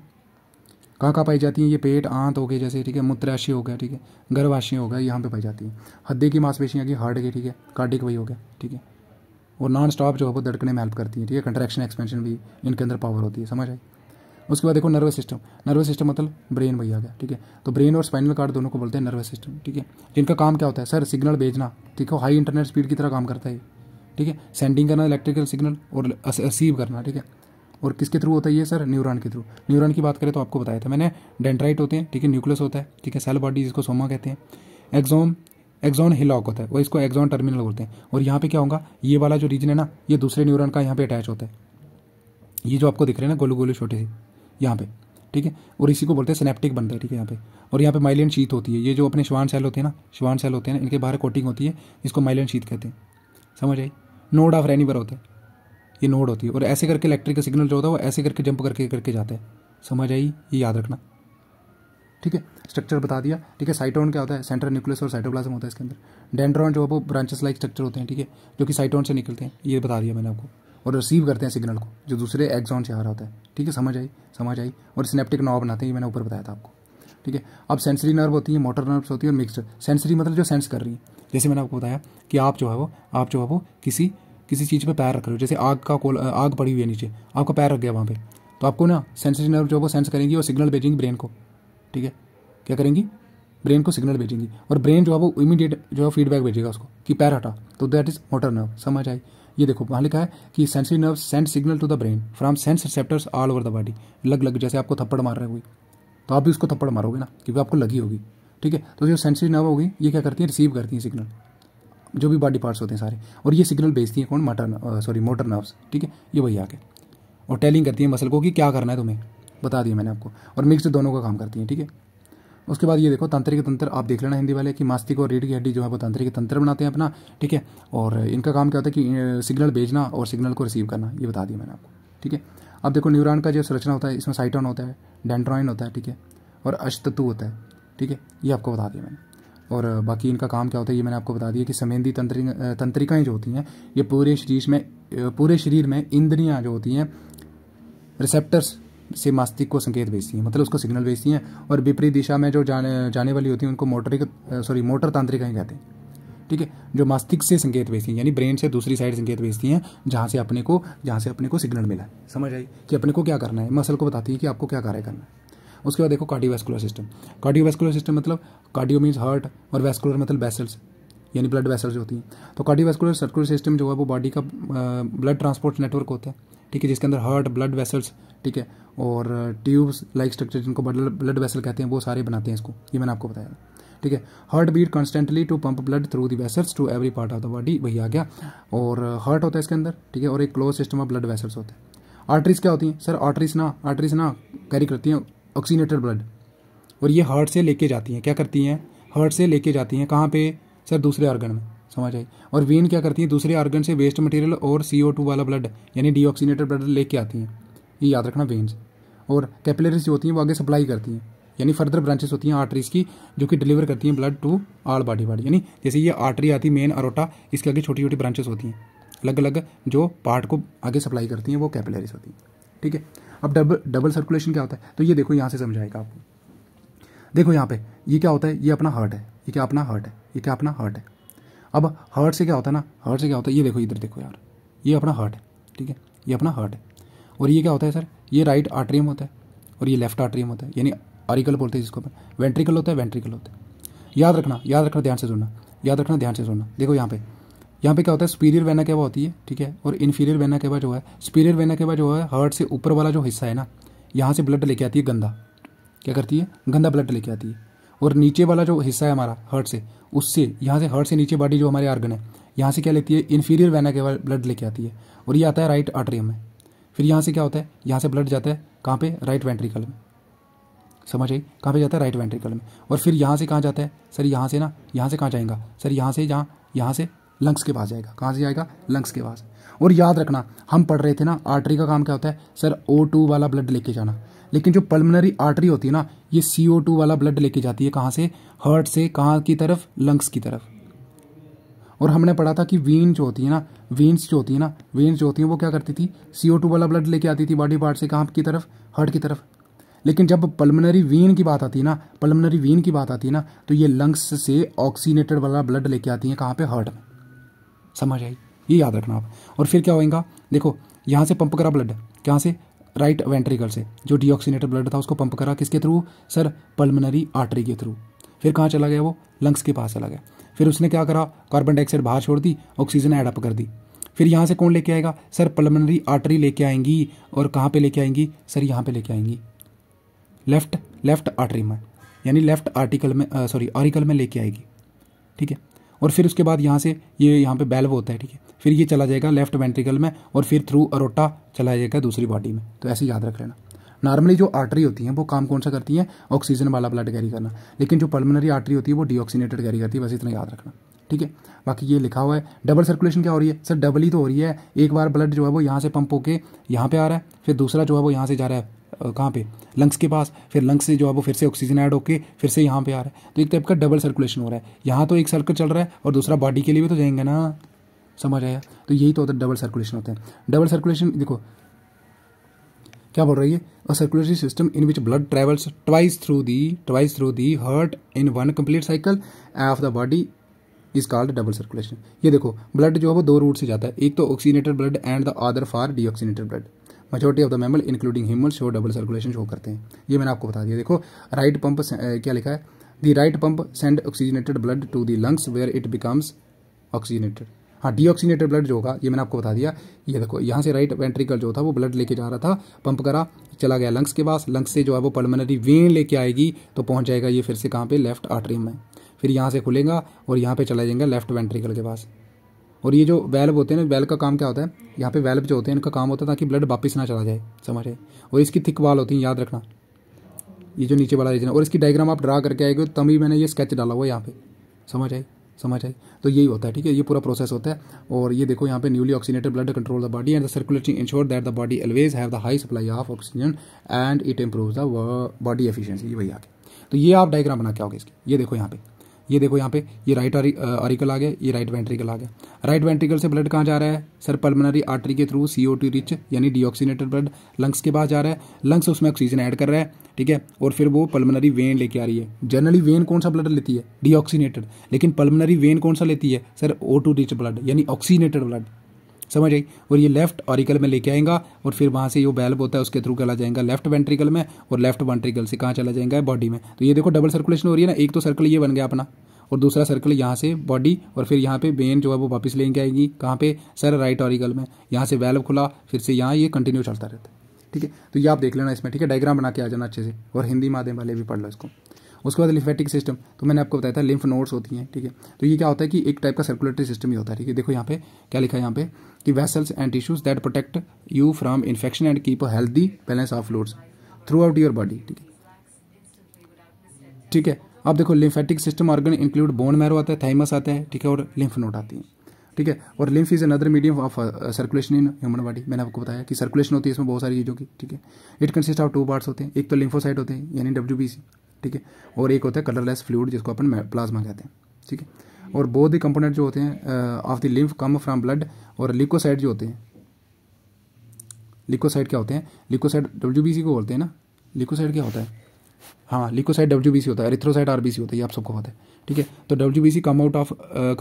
कहाँ कहाँ पाई जाती हैं ये पेट आंत हो गए जैसे ठीक है मूत्राशी हो गया ठीक है गर्भाशय हो गया यहाँ पे पाई जाती है हद्दे की मांसपेशियाँ की हार्ट की ठीक है कार्डिक वही हो गया ठीक है और नॉन स्टॉप जो है वो धड़कने में हेल्प करती है ठीक है कंट्रैक्शन एक्सपेंशन भी इनके अंदर पावर होती है समझ आई उसके बाद देखो नर्वस सिस्टम नर्वस सिस्टम मतलब ब्रेन वही आ गया ठीक है तो ब्रेन और स्पाइनल कार्ड दोनों को बोलते हैं नर्वस सिस्टम ठीक है जिनका काम क्या होता है सर सिग्नल भेजना ठीक है हाई इंटरनेट स्पीड की तरह काम करता है ठीक है सेंडिंग करना इलेक्ट्रिकल सिग्नल और रिसीव करना ठीक है और किसके थ्रू होता है ये सर न्यूरॉन के थ्रू न्यूरॉन की बात करें तो आपको बताया था मैंने डेंड्राइट होते हैं ठीक है न्यूक्लियस होता है ठीक है सेल बॉडी जिसको सोमा कहते हैं एक्जोम एक्जोन हिलॉक होता है वो इसको एक्जोन टर्मिनल बोलते हैं और यहाँ पे क्या होगा ये वाला जो रीजन है ना ये दूसरे न्यूरॉन का यहाँ पे अटैच होता है ये जो आपको दिख रहे हैं ना गोलू गोलू छोटे से यहाँ पे ठीक है और इसी को बोलते हैं सिनेप्टिक बनता है ठीक है यहाँ पे और यहाँ पे माइलियन शीत होती है ये जो अपने श्वान सेल होते हैं ना श्वान सेल होते हैं ना इनके बाहर कोटिंग होती है इसको माइलियन शीत कहते हैं समझ आई नोड ऑफ रेनिवर होता है ये नोड होती है और ऐसे करके इलेक्ट्रिकल सिग्नल जो होता है वो ऐसे करके जंप करके करके जाता है समझ आई ये याद रखना ठीक है स्ट्रक्चर बता दिया ठीक है साइटोन क्या होता है सेंटर न्यूक्लियस और साइटोप्लाज्म होता है इसके अंदर डेंड्रॉन जो है वो ब्रांचेस लाइक स्ट्रक्चर होते हैं ठीक है जो कि साइटोन से निकलते हैं ये बता दिया मैंने आपको और रिसीव करते हैं सिग्नल को जो दूसरे एग्जॉन से आ रहा होता है ठीक है समझ आई समझ आई और सिनेप्टिक नॉव बनाते हैं ये मैंने ऊपर बताया था आपको ठीक है अब सेंसरी नर्व होती है मोटर नर्व्स होती है और मिक्सड सेंसरी मतलब जो सेंस कर रही है जैसे मैंने आपको बताया कि आप जो है वो आप जो है वो किसी किसी चीज़ पे पैर रख रहे हो जैसे आग का कोल आग पड़ी हुई है नीचे आपका पैर रख गया वहाँ पे तो आपको ना सेंसेशन नर्व जो वो सेंस करेंगी और सिग्नल भेजेंगी ब्रेन को ठीक है क्या करेंगी ब्रेन को सिग्नल भेजेंगी और ब्रेन जो है वो इमीडिएट जो है फीडबैक भेजेगा उसको कि पैर हटा तो दैट इज मोटर नर्व समझ आई ये देखो वहाँ लिखा है कि sensory nerve send signal to the brain from sense receptors all over the body लग लग जैसे आपको थप्पड़ मार रहे है तो आप भी उसको थप्पड़ मारोगे ना क्योंकि आपको लगी होगी ठीक है तो जो सेंसरी नर्व होगी ये क्या करती है रिसीव करती है सिग्नल जो भी बॉडी पार्ट्स होते हैं सारे और ये सिग्नल भेजती है कौन मटर सॉरी मोटर नर्व्स ठीक है ये वही आके और टेलिंग करती है मसल को कि क्या करना है तुम्हें बता दिया मैंने आपको और मिक्स दोनों का काम करती है ठीक है उसके बाद ये देखो तंत्रिक तंत्र आप देख लेना हिंदी वाले कि मास्तिक और रीढ़ की हड्डी जो है वो तंत्रिक तंत्र बनाते हैं अपना ठीक है और इनका काम क्या होता है कि सिग्नल भेजना और सिग्नल को रिसीव करना ये बता दिया मैंने आपको ठीक है अब देखो न्यूरॉन का जो संरचना होता है इसमें साइटॉन होता है डेंड्रॉइन होता है ठीक है और अशततु होता है ठीक है ये आपको बता दिया मैंने और बाकी इनका काम क्या होता है ये मैंने आपको बता दिया कि समेंदी तंत्र तंत्रिकाएँ जो होती हैं ये पूरे शरीर में पूरे शरीर में इंद्रियाँ जो होती हैं रिसेप्टर्स से मस्तिष्क को संकेत भेजती हैं मतलब उसको सिग्नल भेजती हैं और विपरीत दिशा में जो जाने जाने वाली होती हैं उनको मोटरिक सॉरी मोटर तांत्रिकाएँ कहते हैं ठीक है जो मस्तिष्क से संकेत भेजती हैं यानी ब्रेन से दूसरी साइड संकेत भेजती हैं जहाँ से अपने को जहाँ से अपने को सिग्नल मिला समझ आई कि अपने को क्या करना है मसल को बताती है कि आपको क्या कार्य करना है उसके बाद देखो कार्डियोवैस्कुलर सिस्टम कार्डियोवैस्कुलर सिस्टम मतलब कार्डियो मीन्स हार्ट और वेस्कुलर मतलब वेसल्स यानी ब्लड वेसल्स होती हैं तो कार्डियोवैस्कुलर सर्कुलर सिस्टम जो है वो बॉडी का ब्लड ट्रांसपोर्ट नेटवर्क होता है ठीक है जिसके अंदर हार्ट ब्लड वेसल्स ठीक है और ट्यूब्स लाइक स्ट्रक्चर जिनको ब्लड वेसल कहते हैं वो सारे बनाते हैं इसको ये मैंने आपको बताया ठीक है heart beat constantly to pump blood through the vessels to every part of the body वही आ गया और हार्ट होता है इसके अंदर ठीक है और एक closed system of blood vessels होते हैं आर्टरीज क्या होती हैं सर आर्टरीज ना आर्टरीज ना कैरी करती हैं ऑक्सीनेटर ब्लड और ये हार्ट से लेके जाती हैं क्या करती हैं हार्ट से लेके जाती हैं कहाँ पे सर दूसरे ऑर्गन में समझ आई और वेन क्या करती हैं दूसरे ऑर्गन से वेस्ट मटेरियल और सी वाला ब्लड यानी डीऑक्सीनेटेड ब्लड लेके आती हैं ये याद रखना वेन्स और कैपिलरीज जो होती हैं वो आगे सप्लाई करती हैं यानी फर्दर ब्रांचेस होती हैं आर्टरीज की जो कि डिलीवर करती हैं blood to all body body यानी जैसे ये आर्टरी आती है मेन अरोटा इसके आगे छोटी छोटी ब्रांचेस होती हैं अलग अलग जो पार्ट को आगे सप्लाई करती हैं वो कैपिलरीज होती हैं ठीक है अब डबल डबल सर्कुलेशन क्या होता है तो ये देखो यहाँ से समझाएगा आपको देखो यहाँ पे ये क्या होता है ये अपना हार्ट है ये क्या अपना हार्ट है ये क्या अपना हार्ट है अब हार्ट से क्या होता है ना हार्ट से क्या होता है ये देखो इधर देखो यार ये अपना हार्ट है ठीक है ये अपना हार्ट है और ये क्या होता है सर ये राइट आर्ट्रियम होता है और ये लेफ्ट आर्ट्रियम होता है यानी आरिकल बोलते हैं जिसको अपन वेंट्रिकल होता है वेंट्रिकल होता है याद रखना याद रखना ध्यान से सुनना याद रखना ध्यान से सुनना देखो यहाँ पे यहाँ पे क्या होता है सुपीरियर वेना केवा होती है ठीक है और इन्फीरियर वेना केवा जो है सुपीरियर वेना केवा जो है हार्ट से ऊपर वाला जो हिस्सा है ना यहाँ से ब्लड लेके आती है गंदा क्या करती है गंदा ब्लड लेके आती है और नीचे वाला जो हिस्सा है हमारा हार्ट से उससे यहाँ से हार्ट से नीचे बॉडी जो हमारे आर्गन है यहाँ से क्या लेती है इन्फीरियर वेना केवा ब्लड लेके आती है और ये आता है राइट आर्ट्रियम में फिर यहाँ से क्या होता है यहाँ से ब्लड जाता है कहाँ पर राइट वेंट्रिकल में समझ आई कहाँ पे जाता है राइट वेंट्रिकल में और फिर यहाँ से कहाँ जाता है सर यहाँ से ना यहाँ से कहाँ जाएगा सर यहाँ से जहाँ यहाँ से लंग्स के पास जाएगा कहाँ से जाएगा लंग्स के पास और याद रखना हम पढ़ रहे थे ना आर्टरी का काम क्या होता है सर ओ टू वाला ब्लड लेके जाना लेकिन जो पल्मोनरी आर्टरी होती है ना ये सी ओ टू वाला ब्लड लेके जाती है कहाँ से हर्ट से कहाँ की तरफ लंग्स की तरफ और हमने पढ़ा था कि वीन जो होती है ना वीन्स जो होती है ना वीन्स जो होती हैं वो क्या करती थी सी ओ टू वाला ब्लड लेके आती थी बॉडी पार्ट से कहाँ की तरफ हर्ट की तरफ लेकिन जब पल्मोनरी वीन की बात आती है ना पल्मोनरी वीन की बात आती है ना तो ये लंग्स से ऑक्सीनेटेड वाला ब्लड लेके आती है कहाँ पे हर्ट में समझ आई ये याद रखना आप और फिर क्या होएगा देखो यहाँ से पंप करा ब्लड कहाँ से राइट वेंट्रिकल से जो डिऑक्सीनेटर ब्लड था उसको पंप करा किसके थ्रू सर पल्मनरी आर्टरी के थ्रू फिर कहाँ चला गया वो लंग्स के पास चला गया फिर उसने क्या करा कार्बन डाइऑक्साइड बाहर छोड़ दी ऑक्सीजन एडअप कर दी फिर यहाँ से कौन लेके आएगा सर पल्मनरी आर्टरी लेके आएंगी और कहाँ पे लेके आएंगी सर यहाँ पे लेके आएंगी लेफ्ट लेफ्ट आर्टरी में यानी लेफ्ट आर्टिकल में सॉरी ऑरिकल में लेके आएगी ठीक है और फिर उसके बाद यहाँ से ये यहाँ पे बैल्व होता है ठीक है फिर ये चला जाएगा लेफ्ट वेंट्रिकल में और फिर थ्रू अरोटा चला जाएगा दूसरी बॉडी में तो ऐसे याद रख लेना नॉर्मली जो आर्टरी होती है वो काम कौन सा करती हैं ऑक्सीजन वाला ब्लड कैरी करना लेकिन जो पलमनरी आर्टरी होती है वो डीऑक्सीनेटेड कैरी करती है बस इतना याद रखना ठीक है बाकी ये लिखा हुआ है डबल सर्कुलेशन क्या हो रही है सर डबल ही तो हो रही है एक बार ब्लड जो है वो यहाँ से पंप होके यहाँ पे आ रहा है फिर दूसरा जो है वो यहाँ से जा रहा है कहाँ पे लंग्स के पास फिर लंग्स से जो है वो फिर से ऑक्सीजन ऐड होके फिर से यहाँ पे आ रहा है तो एक टाइप का डबल सर्कुलेशन हो रहा है यहाँ तो एक सर्कल चल रहा है और दूसरा बॉडी के लिए भी तो जाएंगे ना समझ आया तो यही तो होता है डबल सर्कुलेशन होता है डबल सर्कुलेशन देखो क्या बोल रही है uh circulatory system in which blood travels twice through the twice through the heart in one complete cycle of the body is called double circulation ये देखो ब्लड जो है वो दो रूट से जाता है एक तो oxygenated blood and the other for deoxygenated blood majority of the mammal including human show double circulation show करते हैं ये मैंने आपको बता दिया देखो राइट पंप क्या लिखा है the right pump send oxygenated blood to the lungs where it becomes oxygenated हाँ ऑक्सीनेटेड ब्लड जो होगा ये मैंने आपको बता दिया ये देखो यहाँ से राइट वेंट्रिकल जो था वो ब्लड लेके जा रहा था पंप करा चला गया लंग्स के पास लंग्स से जो है वो पल्मनरी वेन लेके आएगी तो पहुँच जाएगा ये फिर से कहाँ पे लेफ्ट आर्टरी में फिर यहाँ से खुलेगा और यहाँ पे चला जाएगा लेफ्ट वेंट्रिकल के पास और ये जो वेल्व होते हैं ना वेल्व का काम क्या होता है यहाँ पे वेल्व जो होते हैं इनका काम होता है ताकि ब्लड वापस ना चला जाए समझ रहे और इसकी थिक वाल होती है याद रखना ये जो नीचे वाला रीजन है और इसकी डायग्राम आप ड्रा करके आएगी तभी मैंने ये स्केच डाला हुआ है यहाँ पे समझ आई समझ आई तो यही होता है ठीक है ये पूरा प्रोसेस होता है और ये देखो यहाँ पे newly oxygenated blood control the body and the circulating ensure that the body always have the high supply of oxygen and it improve the body efficiency वही आगे तो ये आप डायग्राम बना के आओगे इसकी ये देखो यहाँ पे ये देखो यहाँ पे ये राइट ऑरिकल आ गया ये राइट वेंट्रिकल आ गया राइट वेंट्रिकल से ब्लड कहाँ जा रहा है सर पल्मनरी आर्टरी के through C O two rich यानी डिऑक्सीनेटेड ब्लड लंग्स के पास जा रहा है लंग्स उसमें ऑक्सीजन ऐड कर रहा है ठीक है और फिर वो पल्मनरी वेन लेके आ रही है जनरली वेन कौन सा ब्लड लेती है डिऑक्सीनेटेड लेकिन पल्मनरी वेन कौन सा लेती है sir O two rich blood यानी ऑक्सीनेटेड ब्लड समझ आई और ये लेफ्ट ऑरिकल में लेके आएगा और फिर वहाँ से जो बैल्ब होता है उसके थ्रू चला जाएगा लेफ्ट वेंट्रिकल में और लेफ्ट वेंट्रिकल से कहाँ चला जाएगा बॉडी में तो ये देखो डबल सर्कुलेशन हो रही है ना एक तो सर्कल ये बन गया अपना और दूसरा सर्कल यहाँ से बॉडी और फिर यहाँ पे बेन जो है वो वापस लेके आएगी कहाँ पे सर राइट ऑरिकल में यहाँ से वेल्व खुला फिर से यहाँ ये कंटिन्यू चलता रहता है ठीक है तो ये आप देख लेना इसमें ठीक है डायग्राम बना के आ जाना अच्छे से और हिंदी माध्यम वाले भी पढ़ लो इसको उसके बाद लिम्फेटिक सिस्टम तो मैंने आपको बताया था लिम्फ नोड्स होती हैं ठीक है थीके? तो ये क्या होता है कि एक टाइप का सर्कुलेटरी सिस्टम ही होता है ठीक है देखो यहाँ पे क्या लिखा है यहाँ पे कि vessels and tissues that protect you from infection and keep a healthy balance of loads throughout your body ठीक है ठीक है अब देखो lymphatic system organ include bone marrow आता है थाइमस आता है ठीक है और लिम्फ नोट आती है ठीक है और lymph is another medium of circulation in human body मैंने आपको बताया कि सर्कुलेशन होती है इसमें बहुत सारी चीज़ों की ठीक है it consist of two parts होते हैं एक तो लिम्फोसाइट होते हैं यानी डब्ल्यू ठीक है और एक होता है कलरलेस फ्लूड जिसको अपन प्लाज्मा कहते हैं ठीक है और बहुत ही कंपोनेंट जो होते हैं of the lymph come from blood और लिकोसाइड जो होते हैं लिकोसाइड क्या होते हैं लिकोसाइड डब्ल्यू को बोलते हैं ना लिकोसाइड क्या होता है हाँ लिकोसाइड डब्ल्यू होता है एरिथ्रोसाइड आरबीसी होता है ये आप सबको पता है ठीक है तो W come out of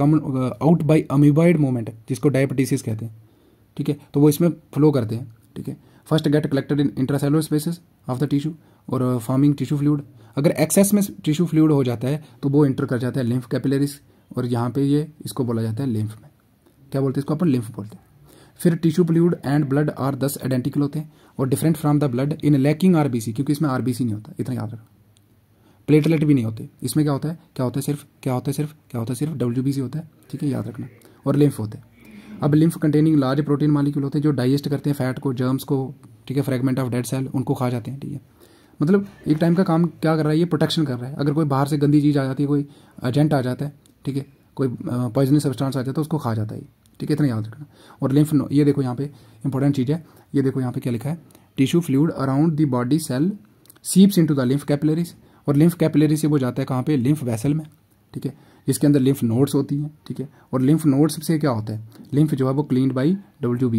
come out by amoeboid movement जिसको डायबिटीसिस कहते हैं ठीक है तो वो इसमें फ्लो करते हैं ठीक है first get collected in intracellular spaces of the tissue और फॉर्मिंग टिश्यू फ्लूड अगर एक्सेस में टिश्यू फ्लूड हो जाता है तो वो इंटर कर जाता है लिम्फ कैपिलरीज और यहाँ पे ये इसको बोला जाता है लिम्फ में क्या बोलते हैं इसको अपन लिम्फ बोलते हैं फिर tissue fluid and blood are thus identical होते हैं और different from the blood in lacking R क्योंकि इसमें आर नहीं होता इतना याद रखना प्लेटलेट भी नहीं होते इसमें क्या होता है क्या होता है सिर्फ क्या होता है सिर्फ क्या होता है सिर्फ डब्ल्यू होता है ठीक है याद रखना और लिम्फ होते हैं अब lymph containing large protein molecule होते हैं जो डाइजेस्ट करते हैं फैट को जर्म्स को ठीक है फ्रेगमेंट ऑफ डेड सेल उनको खा जाते हैं ठीक है मतलब एक टाइम का काम क्या कर रहा है ये प्रोटेक्शन कर रहा है अगर कोई बाहर से गंदी चीज़ आ जाती है कोई एजेंट आ जाता है ठीक है कोई पॉइजनस सब्सटेंस आ जाता है तो उसको खा जाता है ठीक है इतना याद रखना और लिम्फ नो ये देखो यहाँ पे इंपॉर्टेंट चीज़ है ये देखो यहाँ पे क्या लिखा है tissue fluid around the body cell seeps into the lymph capillaries और लिम्फ कैपिलरी से वो जाता है कहाँ पे लिम्फ वैसल में ठीक है जिसके अंदर लिम्फ नोड्स होती हैं ठीक है और लिम्फ नोड्स से क्या होता है लिम्फ जो है वो क्लीन बाई डब्ल्यू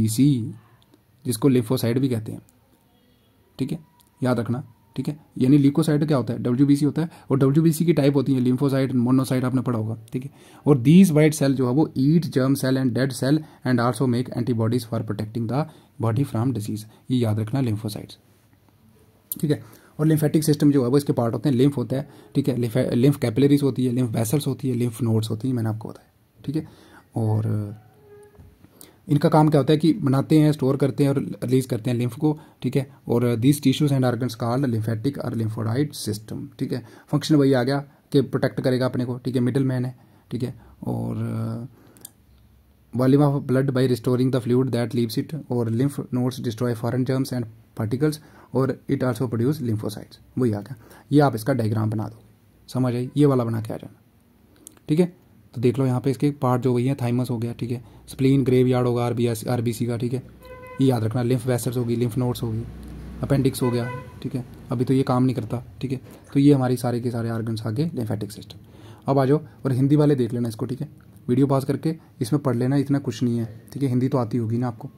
जिसको लिम्फोसाइड भी कहते हैं ठीक है याद रखना ठीक है यानी लिकोसाइट क्या होता है डब्ल्यू होता है और डब्ल्यू की टाइप होती है लिम्फोसाइट मोनोसाइट आपने पढ़ा होगा ठीक है और दीज वाइट सेल जो है वो eat germ cell and dead cell and also make antibodies for protecting the body from disease ये याद रखना लिम्फोसाइट्स ठीक है और लिम्फेटिक सिस्टम जो है वो इसके पार्ट होते हैं लिम्फ होता है ठीक है लिम्फ कैपिलरीज होती है लिम्फ वेसल्स होती है लिम्फ नोड्स होती है मैंने आपको बताया ठीक है और इनका काम क्या होता है कि बनाते हैं स्टोर करते हैं और रिलीज करते हैं लिम्फ को ठीक है और these tissues and organs called lymphatic और लिम्फोडाइट सिस्टम ठीक है फंक्शन वही आ गया कि प्रोटेक्ट करेगा अपने को ठीक है मिडल मैन है ठीक है और volume of blood by restoring the fluid that leaves it और lymph nodes destroy foreign germs and particles और इट आल्सो प्रोड्यूस लिम्फोसाइड्स वही आ गया ये आप इसका डायग्राम बना दो समझ आई ये वाला बना के आ जाना ठीक है तो देख लो यहाँ पे इसके पार्ट जो हुई है थाइमस हो गया ठीक है स्प्लीन ग्रेव यार्ड होगा R B S R B C का ठीक है ये याद रखना लिम्फ वेसल्स होगी लिम्फ नोड्स होगी अपेंडिक्स हो गया ठीक है अभी तो ये काम नहीं करता ठीक है तो ये हमारी सारे के सारे आर्गन्स आगे लिम्फेटिक सिस्टम अब आ जाओ और हिंदी वाले देख लेना इसको ठीक है वीडियो पास करके इसमें पढ़ लेना इतना कुछ नहीं है ठीक है हिंदी तो आती होगी ना आपको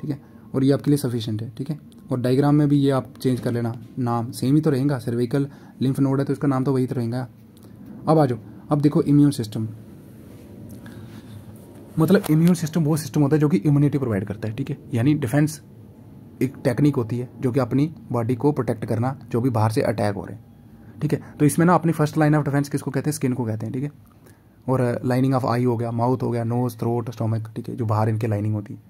ठीक है और ये आपके लिए सफिशेंट है ठीक है और डायग्राम में भी ये आप चेंज कर लेना नाम सेम ही तो रहेगा सर्विकल लिम्फ नोड है तो इसका नाम तो वही तो रहेगा अब आ जाओ अब देखो इम्यून सिस्टम मतलब इम्यून सिस्टम वो सिस्टम होता है जो कि इम्यूनिटी प्रोवाइड करता है ठीक है यानी डिफेंस एक टेक्निक होती है जो कि अपनी बॉडी को प्रोटेक्ट करना जो भी बाहर से अटैक हो रहे हैं ठीक है तो इसमें ना अपनी फर्स्ट लाइन ऑफ डिफेंस किसको कहते हैं स्किन को कहते हैं ठीक है और लाइनिंग ऑफ आई हो गया माउथ हो गया नोज थ्रोट स्टोमक ठीक है जो बाहर इनके लाइनिंग होती है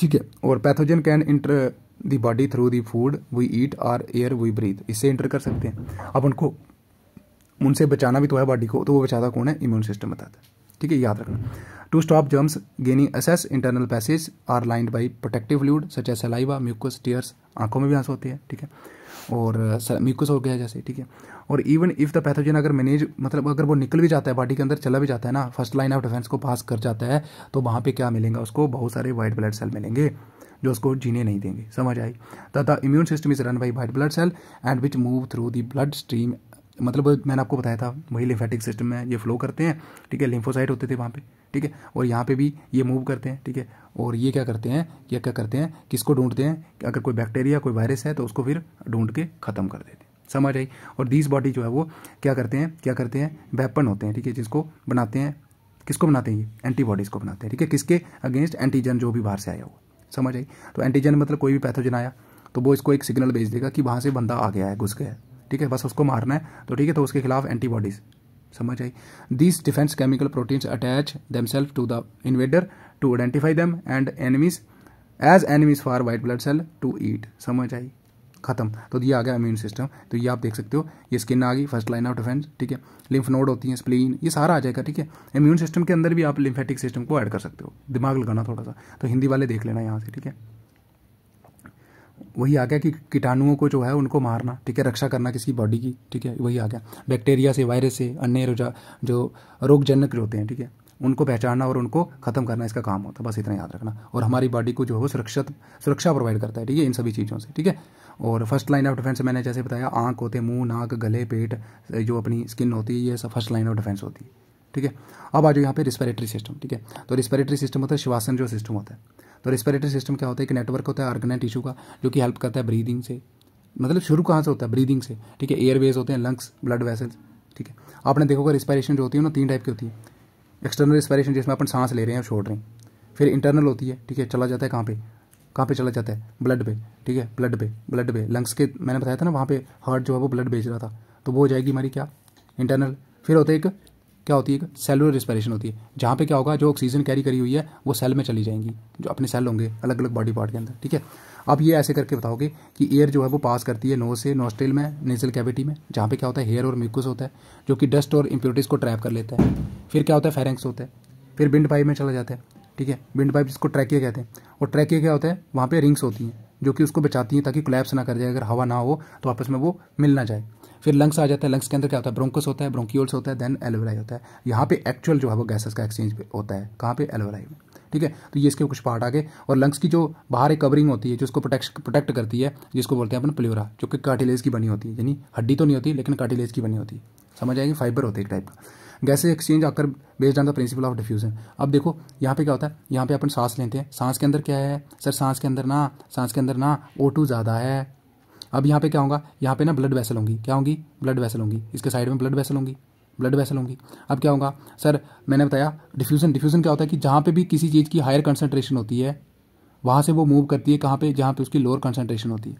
ठीक है और pathogen can enter the body through the food we eat or air we breathe इससे इंटर कर सकते हैं अब उनको उनसे बचाना भी तो है बॉडी को तो वो बचाता कौन है इम्यून सिस्टम बताता है ठीक है याद रखना to stop germs gaining access internal passage are lined by protective fluid such as saliva mucus tears आंखों में भी आंसू होती है ठीक है और म्यूकस हो गया जैसे ठीक है और इवन इफ द पैथोजन अगर मैनेज मतलब अगर वो निकल भी जाता है बॉडी के अंदर चला भी जाता है ना फर्स्ट लाइन ऑफ डिफेंस को पास कर जाता है तो वहाँ पे क्या मिलेगा उसको बहुत सारे वाइट ब्लड सेल मिलेंगे जो उसको जीने नहीं देंगे समझ आई the immune system is run by white blood cell and which move through the blood stream मतलब मैंने आपको बताया था वही लिम्फेटिक सिस्टम में ये फ्लो करते हैं ठीक है लिम्फोसाइट होते थे वहाँ पे ठीक है और यहाँ पे भी ये मूव करते हैं ठीक है और ये क्या करते हैं ये क्या करते हैं किसको ढूंढते हैं अगर कोई बैक्टीरिया कोई वायरस है तो उसको फिर ढूंढ के ख़त्म कर देते हैं समझ आई और दीज बॉडी जो है वो क्या करते हैं क्या करते हैं वेपन होते हैं ठीक है जिसको बनाते हैं किसको बनाते हैं ये एंटीबॉडीज़ को बनाते हैं ठीक है किसके अगेंस्ट एंटीजन जो भी बाहर से आया हुआ समझ आई तो एंटीजन मतलब कोई भी पैथोजन आया तो वो इसको एक सिग्नल भेज देगा कि वहाँ से बंदा आ गया है घुस गया है ठीक है बस उसको मारना है तो ठीक है तो उसके खिलाफ एंटीबॉडीज समझ आई these defence chemical proteins attach themselves to the invader to identify them and enemies as enemies for white blood cell to eat समझ आई खत्म तो ये आ गया इम्यून सिस्टम तो ये आप देख सकते हो ये स्किन आ गई फर्स्ट लाइन ऑफ डिफेंस ठीक है लिम्फ नोड होती है स्प्लीन ये सारा आ जाएगा ठीक है इम्यून सिस्टम के अंदर भी आप लिम्फेटिक सिस्टम को ऐड कर सकते हो दिमाग लगाना थोड़ा सा तो हिंदी वाले देख लेना यहाँ से ठीक है वही आ गया कि कीटाणुओं को जो है उनको मारना ठीक है रक्षा करना किसी बॉडी की ठीक है वही आ गया बैक्टीरिया से वायरस से अन्य जो रोगजनक जो होते हैं ठीक है उनको पहचानना और उनको खत्म करना इसका काम होता है बस इतना याद रखना और हमारी बॉडी को जो है सुरक्षित सुरक्षा प्रोवाइड करता है ठीक है इन सभी चीज़ों से ठीक है और फर्स्ट लाइन ऑफ डिफेंस मैंने जैसे बताया आंख होते मुंह नाक गले पेट जो अपनी स्किन होती है ये सब फर्स्ट लाइन ऑफ डिफेंस होती है ठीक है अब आ जाओ यहाँ पे रिस्पेरेटरी सिस्टम ठीक है तो रिस्पेरेटरी सिस्टम होता है श्वासन जो सिस्टम होता है तो रेस्पिरेटरी सिस्टम क्या होता है एक नेटवर्क होता है आर्गनाइट टिश्यू का जो कि हेल्प करता है ब्रीदिंग से मतलब शुरू कहाँ से होता है ब्रीदिंग से ठीक है एयरवेज होते हैं लंग्स ब्लड वेसल्स ठीक है आपने देखोगे रिस्पायरेशन जो होती है ना तीन टाइप की होती है एक्सटर्नल रिस्पायरेशन जिसमें अपन सांस ले रहे हैं छोड़ रहे हैं फिर इंटरनल होती है ठीक है चला जाता है कहाँ पे कहाँ पे चला जाता है ब्लड पे ठीक है ब्लड पे ब्लड पे लंग्स के मैंने बताया था ना वहाँ पे हार्ट जो है वो ब्लड भेज रहा था तो वो हो जाएगी हमारी क्या इंटरनल फिर होता है एक क्या होती है सेलुलर रिस्पायरेशन होती है जहाँ पे क्या होगा जो ऑक्सीजन कैरी करी हुई है वो सेल में चली जाएंगी जो अपने सेल होंगे अलग अलग बॉडी पार्ट के अंदर ठीक है अब ये ऐसे करके बताओगे कि एयर जो है वो पास करती है नोज से नोस्टेल में नेजल कैविटी में जहाँ पे क्या होता है हेयर और म्यूकस होता है जो कि डस्ट और इम्प्योरिटीज़ को ट्रैप कर लेता है फिर क्या होता है फेरेंक्स होता है फिर बिंड पाइप में चला जाता है ठीक है बिंड पाइप जिसको ट्रैकिया कहते हैं और ट्रैकिया क्या होता है वहाँ पर रिंग्स होती हैं जो कि उसको बचाती हैं ताकि क्लैप्स ना कर जाए अगर हवा ना हो तो आपस में वो मिल ना जाए फिर लंग्स आ जाता है लंग्स के अंदर क्या होता है ब्रोंकस होता है ब्रोंकियोल्स होता है देन एलोवेराई होता है यहाँ पे एक्चुअल जो है वो गैसेस का एक्सचेंज होता है कहाँ पे एलोवेराई में ठीक है तो ये इसके कुछ पार्ट आ गए और लंग्स की जो बाहर एक कवरिंग होती है जो उसको प्रोटेक्ट प्रोटेक्ट करती है जिसको बोलते हैं अपन प्लेरा जो कि कार्टिलेज की बनी होती है यानी हड्डी तो नहीं होती लेकिन कार्टिलेज की बनी होती है समझ आएगी फाइबर होती है एक टाइप का gases exchange occur based on the principle of diffusion अब देखो यहाँ पे क्या होता है यहाँ पे अपन सांस लेते हैं सांस के अंदर क्या है सर सांस के अंदर ना सांस के अंदर ना ओ ज़्यादा है अब यहाँ पे क्या होगा यहाँ पे ना ब्लड वैसल होंगी क्या होंगी ब्लड वैसल होंगी इसके साइड में ब्लड वैसल होंगी ब्लड वैसल होंगी अब क्या होगा सर मैंने बताया डिफ्यूजन डिफ्यूजन क्या होता है कि जहाँ पे भी किसी चीज़ की हायर कंसनट्रेशन होती है वहाँ से वो मूव करती है कहाँ पे जहाँ पे उसकी लोअर कंसनट्रेशन होती है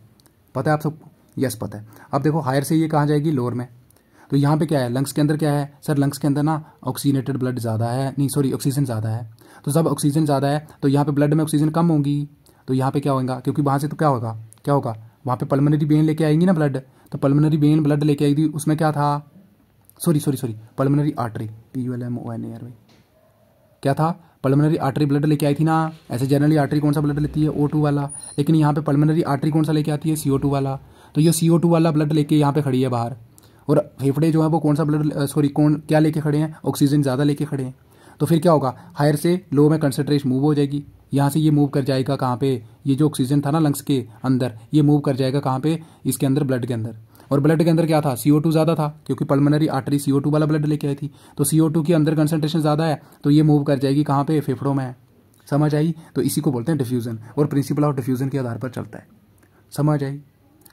पता है आप सबको यस पता है अब देखो हायर से ये कहाँ जाएगी लोअर में तो यहाँ पे क्या है लंग्स के अंदर क्या है सर लंग्स के अंदर ना ऑक्सीनेटेड ब्लड ज़्यादा है नहीं सॉरी ऑक्सीजन ज़्यादा है तो जब ऑक्सीजन ज़्यादा है तो यहाँ पे ब्लड में ऑक्सीजन कम होगी तो यहाँ पे क्या होगा क्योंकि वहाँ से तो क्या होगा क्या होगा वहाँ पे पल्मनरी बेन लेके आएंगी ना ब्लड तो पल्मनरी बेन ब्लड लेके आएगी उसमें क्या था sorry sorry sorry pulmonary artery P U L M O N A R Y क्या था पल्मनरी आर्टरी ब्लड लेके आई थी ना ऐसे जनरली आर्टरी कौन सा ब्लड लेती है ओ टू वाला लेकिन यहाँ पे पल्मनरी आर्टरी कौन सा लेके आती है सी ओ टू वाला तो ये सी ओ टू वाला ब्लड लेके यहाँ पे खड़ी है बाहर और फेफड़े जो है वो कौन सा ब्लड सॉरी कौन क्या लेके खड़े हैं ऑक्सीजन ज़्यादा लेके खड़े हैं तो फिर क्या होगा हायर से लो में कंसनट्रेशन मूव हो जाएगी यहाँ से ये मूव कर जाएगा कहाँ पे ये जो ऑक्सीजन था ना लंग्स के अंदर ये मूव कर जाएगा कहाँ पे इसके अंदर ब्लड के अंदर और ब्लड के अंदर क्या था सी ज़्यादा था क्योंकि पल्मोनरी आर्टरी सी वाला ब्लड लेके आई थी तो सी के अंदर कंसनट्रेशन ज़्यादा है तो ये मूव कर जाएगी कहाँ पे फेफड़ों में समझ आई तो इसी को बोलते हैं डिफ्यूज़न और प्रिंसिपल ऑफ डिफ्यूज़न के आधार पर चलता है समझ आई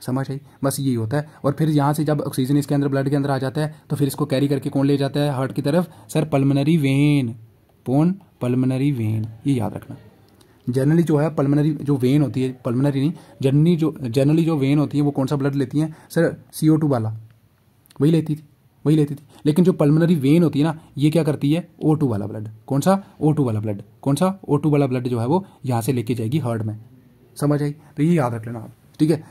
समझ आई बस यही होता है और फिर यहाँ से जब ऑक्सीजन इसके अंदर ब्लड के अंदर आ जाता है तो फिर इसको कैरी करके कौन ले जाता है हार्ट की तरफ सर पल्मोनरी वेन पोन पल्मोनरी वेन ये याद रखना जनरली जो है पल्मोनरी जो वेन होती है पल्मोनरी नहीं जनरली जो जनरली जो वेन होती है वो कौन सा ब्लड लेती हैं सर सी ओ टू वाला वही लेती थी वही लेती थी लेकिन जो पल्मोनरी वेन होती है ना ये क्या करती है ओ टू वाला ब्लड कौन सा ओ टू वाला ब्लड कौन सा ओ टू वाला ब्लड जो है वो यहाँ से लेके जाएगी हार्ट में समझ आई तो ये याद रख लेना आप ठीक है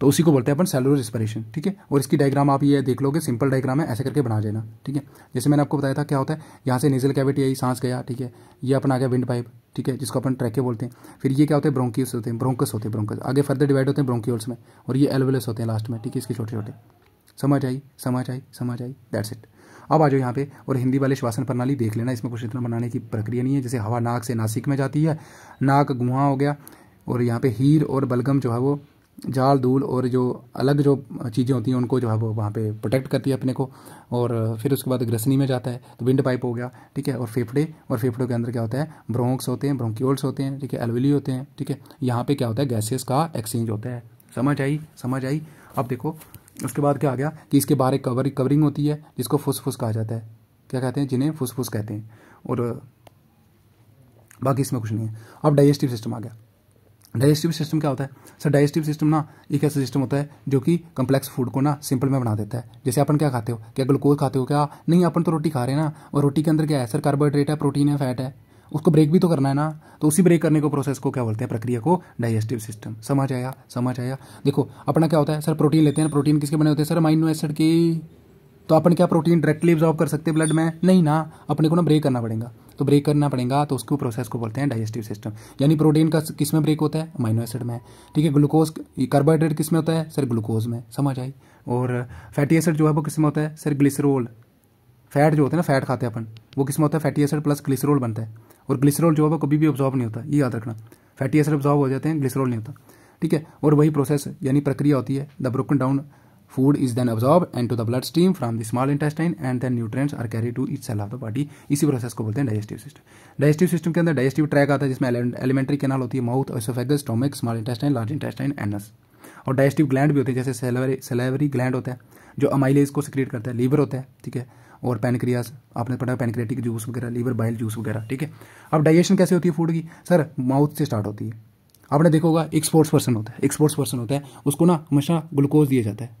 तो उसी को बोलते हैं अपन सेलुलर रिस्पिरेशन ठीक है और इसकी डायग्राम आप ये देख लोगे सिंपल डायग्राम है ऐसे करके बना देना ठीक है जैसे मैंने आपको बताया था क्या होता है यहाँ से नेजल कैविटी आई सांस गया ठीक है ये अपना आ गया विंड पाइप ठीक है जिसको अपन ट्रैके बोलते हैं फिर ये क्या होते हैं ब्रोंकियस होते हैं ब्रोंकस होते हैं ब्रोंकस आगे फर्दर डिवाइड होते हैं ब्रोंक्यूल्स में और ये एलवेलस होते हैं लास्ट में ठीक है इसके छोटे छोटे समझ आई समझ आई समझ आई दैट्स इट अब आ जाओ यहाँ पे और हिंदी वाले श्वासन प्रणाली देख लेना इसमें कुछ इतना बनाने की प्रक्रिया नहीं है जैसे हवा नाक से नासिक में जाती है नाक गुहा हो गया और यहाँ पे हीर और बलगम जो है वो जाल धूल और जो अलग जो चीज़ें होती हैं उनको जो है वो वहाँ पे प्रोटेक्ट करती है अपने को और फिर उसके बाद ग्रसनी में जाता है तो विंड पाइप हो गया ठीक है और फेफड़े और फेफड़ों के अंदर क्या होता है ब्रोंक्स होते हैं ब्रोंक्योल्स होते हैं ठीक है एलविली होते हैं ठीक है यहाँ पर क्या होता है गैसेस का एक्सचेंज होता है समझ आई समझ आई अब देखो उसके बाद क्या आ गया कि इसके बाहर एक कवर कवरिंग होती है जिसको फुसफुस कहा जाता है क्या कहते हैं जिन्हें फुसफुस कहते हैं और बाकी इसमें कुछ नहीं है अब डाइजेस्टिव सिस्टम आ गया डाइजेस्टिव सिस्टम क्या होता है सर डाइजेस्टिव सिस्टम ना एक ऐसा सिस्टम होता है जो कि कम्प्लेक्स फूड को ना सिंपल में बना देता है जैसे अपन क्या खाते हो क्या ग्लूकोज खाते हो क्या नहीं अपन तो रोटी खा रहे हैं ना और रोटी के अंदर क्या है सर कार्बोहाइड्रेट है प्रोटीन है फैट है उसको ब्रेक भी तो करना है ना तो उसी ब्रेक करने को प्रोसेस को क्या बोलते हैं प्रक्रिया को डाइजेस्टिव सिस्टम समझ आया समझ आया देखो अपना क्या होता है सर प्रोटीन लेते हैं प्रोटीन किसके बने होते हैं सर माइनो एसिड के तो अपन क्या प्रोटीन डायरेक्टली ऑब्जॉर्व कर सकते हैं ब्लड में नहीं ना अपने को ना ब्रेक करना पड़ेगा तो ब्रेक करना पड़ेगा तो उसको प्रोसेस को बोलते हैं डाइजेस्टिव सिस्टम यानी प्रोटीन का किस में ब्रेक होता है अमाइनो एसिड में ठीक है ग्लूकोज कार्बोहाइड्रेट किस में होता है सर ग्लूकोज में समझ आई और फैटी एसिड जो है वो किस में होता है सर ग्लिसरोल फैट जो होता है ना फैट खाते हैं अपन वो किस में होता है फैटी एसिड प्लस ग्लिसरोल बनता है और ग्लिसरोल जो है वो कभी भी ऑब्जॉर्व नहीं होता ये याद रखना फैटी एसिड ऑब्जॉर्व हो जाते हैं ग्लिसरोल नहीं होता ठीक है और वही प्रोसेस यानी प्रक्रिया होती है the broken down is is then and to the blood bloodstream from the small intestine and then nutrients are carry to each cell of the body इसी प्रोसेस को बोलते हैं डाइजेस्टिव सिस्टम डाइजेस्टिव सिस्टम के अंदर digestive track आता है जिसमें elementary canal होती है mouth oesophagus stomach small intestine large intestine anus और डाइजेस्टिव ग्लैंड भी होते हैं जैसे सेलेवरी ग्लैंड होता है जो अमाइलेज को सिक्रिएट करता है लीवर होता है ठीक है और पेनक्रियास आपने पढ़ा पेनक्रियाटिक जूस वगैरह लीवर बाइल जूस वगैरह ठीक है अब डाइजेशन कैसे होती है फूड की सर माउथ से स्टार्ट होती है आपने देखोगा एक स्पोर्ट्स पर्सन होता है एक स्पोर्ट्स पर्सन होता है उसको ना हमेशा ग्लूकोज दिया जाता है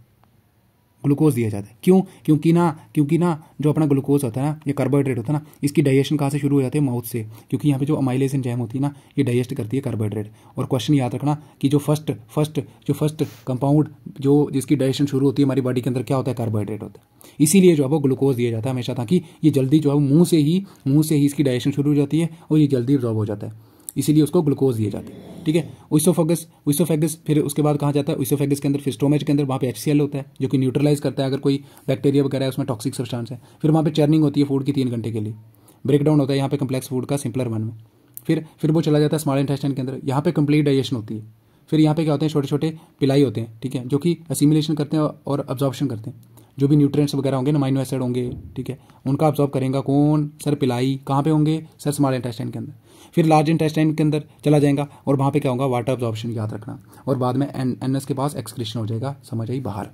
ग्लूकोज दिया जाता है क्यों क्योंकि ना क्योंकि ना जो अपना ग्लूकोज होता है ना ये कार्बोहाइड्रेट होता है ना इसकी डाइजेशन कहाँ से शुरू हो जाती है माउथ से क्योंकि यहाँ पे जो अमाइलेसन जैम होती है ना ये डाइजेस्ट करती है कार्बोहाइड्रेट और क्वेश्चन याद रखना कि जो फर्स्ट फर्स्ट जो फर्स्ट कंपाउंड जो जिसकी डाइजेशन शुरू होती है हमारी बॉडी के अंदर क्या होता है कार्बोहाइड्रेट होता है इसीलिए जो है वो ग्लूकोज दिया जाता है हमेशा ताकि ये जल्दी जो है मुँह से ही मुँह से ही इसकी डाइजेशन शुरू हो जाती है और ये जल्दी ऑब्जॉर्व हो जाता है इसीलिए उसको ग्लूकोज दिए जाते हैं ठीक है ओइसोफेगस ओइसोफेगस फिर उसके बाद कहा जाता है ओइसोफेगस के अंदर फिर स्टोमेज के अंदर वहाँ पे एचसीएल होता है जो कि न्यूट्रलाइज करता है अगर कोई बैक्टीरिया वगैरह उसमें टॉक्सिक सब्सटेंस है फिर वहाँ पे चर्निंग होती है फूड की तीन घंटे के लिए ब्रेकडाउन होता है यहाँ पे कम्प्लेक्स फूड का सिंपलर वन में फिर फिर वो चला जाता है स्मॉल इंटेस्टाइन के अंदर यहाँ पे कंप्लीट डाइजेशन होती है फिर यहाँ पे क्या होते हैं छोटे छोटे पिलाई होते हैं ठीक है जो कि असिमिलेशन करते हैं और ऑब्जॉर्प्शन करते हैं जो भी न्यूट्रिएंट्स वगैरह होंगे नमाइनो एसिड होंगे ठीक है उनका ऑब्जॉर्व करेगा कौन सर पिलाई कहाँ पे होंगे सर स्मॉल इंटेस्टाइन के अंदर फिर लार्ज इंटेस्टाइन के अंदर चला जाएगा और वहाँ पे क्या होगा वाटर ऑब्जॉर्प्शन याद रखना और बाद में एन एन एस के पास एक्सक्रीशन हो जाएगा समझ आई बाहर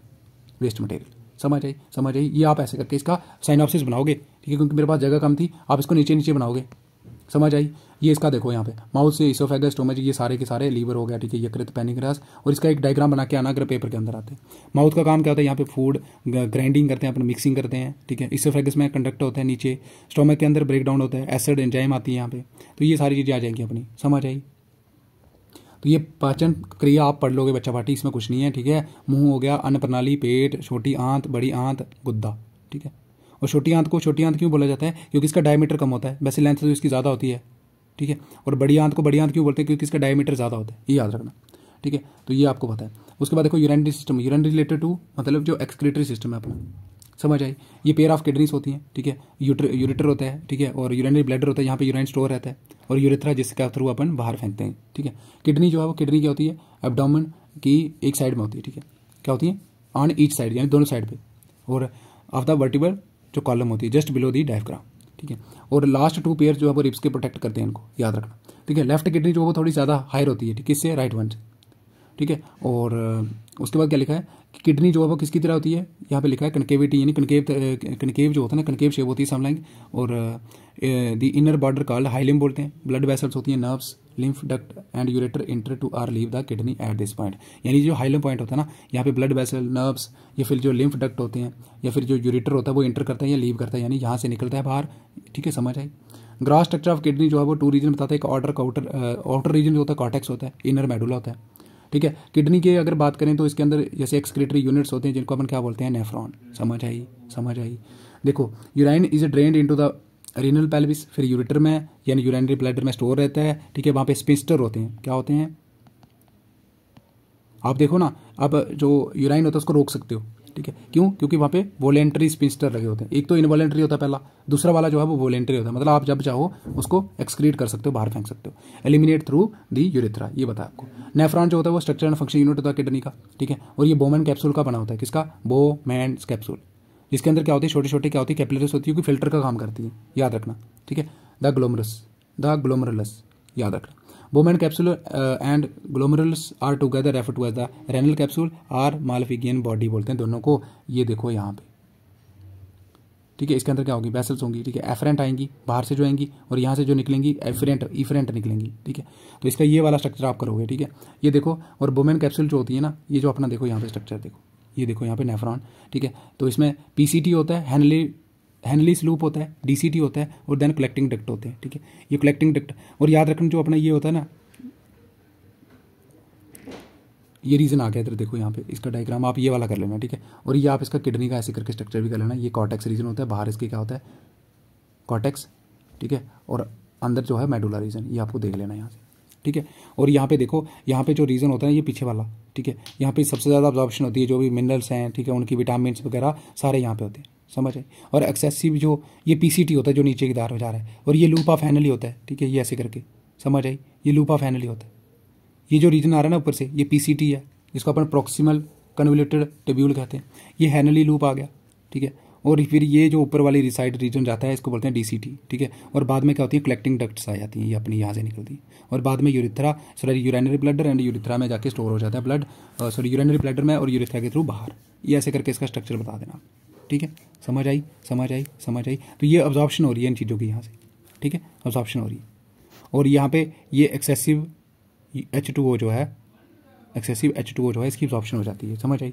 वेस्ट मटेरियल समझ आई समझ आई ये आप ऐसे करके इसका साइनॉप्सिस बनाओगे ठीक है क्योंकि मेरे पास जगह कम थी आप इसको नीचे नीचे बनाओगे समझ आई ये इसका देखो यहाँ पे माउथ से इसोफेगस स्टोमच ये सारे के सारे लीवर हो गया ठीक है यकृत पैनिक्रास और इसका एक डायग्राम बना के आना अगर पेपर के अंदर आते हैं माउथ का काम क्या होता है यहाँ पे फूड ग्राइंडिंग करते हैं अपने मिक्सिंग करते हैं ठीक है इसोफेगस में कंडक्ट होता है नीचे स्टोमक के अंदर ब्रेकडाउन होता है एसिड एंजाइम आती है यहाँ पे तो ये सारी चीज़ें आ जाएंगी अपनी समझ आई तो ये पाचन क्रिया आप पढ़ लोगे बच्चा पार्टी इसमें कुछ नहीं है ठीक है मुंह हो गया अन्न प्रणाली पेट छोटी आंत बड़ी आंत गुद्दा ठीक है और छोटी आंत को छोटी आंत क्यों बोला जाता है क्योंकि इसका डायमीटर कम होता है वैसे लेंथ तो इसकी ज़्यादा होती है ठीक है और बड़ी आंत को बड़ी आंत क्यों बोलते हैं क्योंकि इसका डायमीटर ज़्यादा होता है ये याद रखना ठीक है तो ये आपको पता है उसके बाद देखो urinary system urine related to मतलब जो एक्सक्रेटरी सिस्टम है अपना समझ आई ये पेयर ऑफ किडनीस होती हैं ठीक है यूरिटर होता है ठीक है और यूरिनरी ब्लैडर होता है यहाँ पे यूरिन स्टोर रहता है और यूरिथ्रा जिसके थ्रू अपन बाहर फेंकते हैं ठीक है किडनी जो है वो किडनी क्या होती है एबडामन की एक साइड में होती है ठीक है क्या होती है ऑन ईच साइड यानी दोनों साइड पर और ऑफ द वर्टिबल जो कॉलम होती है जस्ट बिलो दी डायफ्राम ठीक है और लास्ट टू पेयर जो है वो रिप्स के प्रोटेक्ट करते हैं इनको याद रखना ठीक है लेफ्ट किडनी जो है वो थोड़ी ज़्यादा हायर होती है ठीक है इससे राइट वन से ठीक है और उसके बाद क्या लिखा है कि किडनी जो है वो किसकी तरह होती है यहाँ पे लिखा है कनकेविटी यानी कनकेव कनकेव जो होता है ना कनकेव शेप होती है समलैंग और the inner border called hilum बोलते हैं ब्लड वेसल्स होती हैं nerves lymph duct and ureter enter to or leave the kidney at this point यानी जो हाइलम पॉइंट होता है ना यहाँ पे ब्लड वेसल नर्व्स या फिर जो लिम्फ डक्ट होते हैं या फिर जो यूरेटर होता है वो इंटर करता है या लीव करता है यानी यहाँ से निकलता है बाहर ठीक है समझ आई ग्रास स्ट्रक्चर ऑफ किडनी जो है वो टू रीजन बताते हैं एक ऑर्डर का आउटर आउटर रीजन जो होता है कॉटेक्स होता है इनर मेडुला होता है ठीक है किडनी की अगर बात करें तो इसके अंदर जैसे एक्सक्रेटरी यूनिट्स होते हैं जिनको अपन क्या बोलते हैं नेफ्रॉन समझ आई समझ आई देखो urine is drain in the renal pelvis फिर यूरिटर में यानी यूराइनरी ब्लैडर में स्टोर रहता है ठीक है वहाँ पे स्पिस्टर होते हैं क्या होते हैं आप देखो ना आप जो यूराइन होता है उसको रोक सकते हो ठीक है क्यों क्योंकि वहां पे वॉलेंट्री स्पिस्टर लगे होते हैं एक तो इनवॉलेंट्री होता है पहला दूसरा वाला जो है वो वॉलेंट्री होता है मतलब आप जब चाहो उसको एक्सक्रीट कर सकते हो बाहर फेंक सकते हो एलिमिनेट थ्रू दी यूरिथ्रा ये बताया आपको नेफ्रॉन जो होता है वो स्ट्रक्चर एंड फंक्शन यूनिट होता है किडनी का ठीक है और ये बोमैन कैप्सूल का बना होता है किसका बोमैन कैप्सूल जिसके अंदर क्या होती है छोटे छोटे क्या होती है कैपिलरीज होती है क्योंकि फिल्टर का काम करती है याद रखना ठीक है द ग्लोमरस द ग्लोमरलस याद रखना Bowman capsule and glomerulus are are refer to as the renal capsule or Malpighian body बोलते हैं दोनों को ये देखो यहाँ पे ठीक है इसके अंदर क्या होगी वेसल्स होंगी ठीक है एफरेंट आएंगी बाहर से जो आएंगी और यहाँ से जो निकलेंगी एफरेंट इफरेंट निकलेंगी ठीक है तो इसका ये वाला स्ट्रक्चर आप करोगे ठीक है ये देखो और बोमेन कैप्सूल जो होती है ना ये जो अपना देखो यहाँ पे स्ट्रक्चर देखो ये देखो यहाँ पे नेफ्रॉन ठीक है तो इसमें पीसीटी होता है हैनली हैंडली लूप होता है डीसीटी होता है और देन कलेक्टिंग डक्ट होते हैं ठीक है ये कलेक्टिंग डक्ट और याद रखना जो अपना ये होता है ना ये रीज़न आ गया इधर देखो यहाँ पे इसका डायग्राम आप ये वाला कर लेना ठीक है और ये आप इसका किडनी का ऐसे करके स्ट्रक्चर भी कर लेना ये कॉटेक्स रीजन होता है बाहर इसके क्या होता है कॉटेक्स ठीक है और अंदर जो है मेडुला रीजन ये आपको देख लेना यहाँ से ठीक है और यहाँ पे देखो यहाँ पे जो रीज़न होता है ये पीछे वाला ठीक है यहाँ पे सबसे ज़्यादा ऑब्जॉर्बेशन होती है जो भी मिनरल्स हैं ठीक है उनकी विटामिन वगैरह सारे यहाँ पे होते हैं समझ रहे और एक्सेसिव जो ये पीसीटी होता है जो नीचे की धार में जा रहा है और ये लूपा फैनली होता है ठीक है ये ऐसे करके समझ आई ये लूपा फैनली होता है ये जो रीजन आ रहा है ना ऊपर से ये पीसीटी है जिसको अपन प्रोक्सीमल कन्वलेटेड टेब्यूल कहते हैं ये हैनली लूप आ गया ठीक है और फिर ये जो ऊपर वाली रिसाइड रीजन जाता है इसको बोलते हैं डी ठीक है और बाद में क्या होती है कलेक्टिंग डक्ट्स आ जाती हैं ये अपनी यहाँ से निकलती हैं और बाद में urethra sorry urinary bladder and urethra में जाके स्टोर हो जाता है ब्लड सॉरी यूरिनरी ब्लडर में और यूरिथ्रा के थ्रू बाहर ये ऐसे करके इसका स्ट्रक्चर बता देना ठीक है समझ आई समझ आई समझ आई तो ये ऑब्जॉर्प्शन हो रही है इन चीज़ों की यहाँ से ठीक है ऑब्जॉर्प्शन हो रही है और यहाँ पे ये एक्सेसिव एच टू ओ जो है एक्सेसिव एच टू ओ जो है इसकी ऑब्जॉर्प्शन हो जाती है समझ आई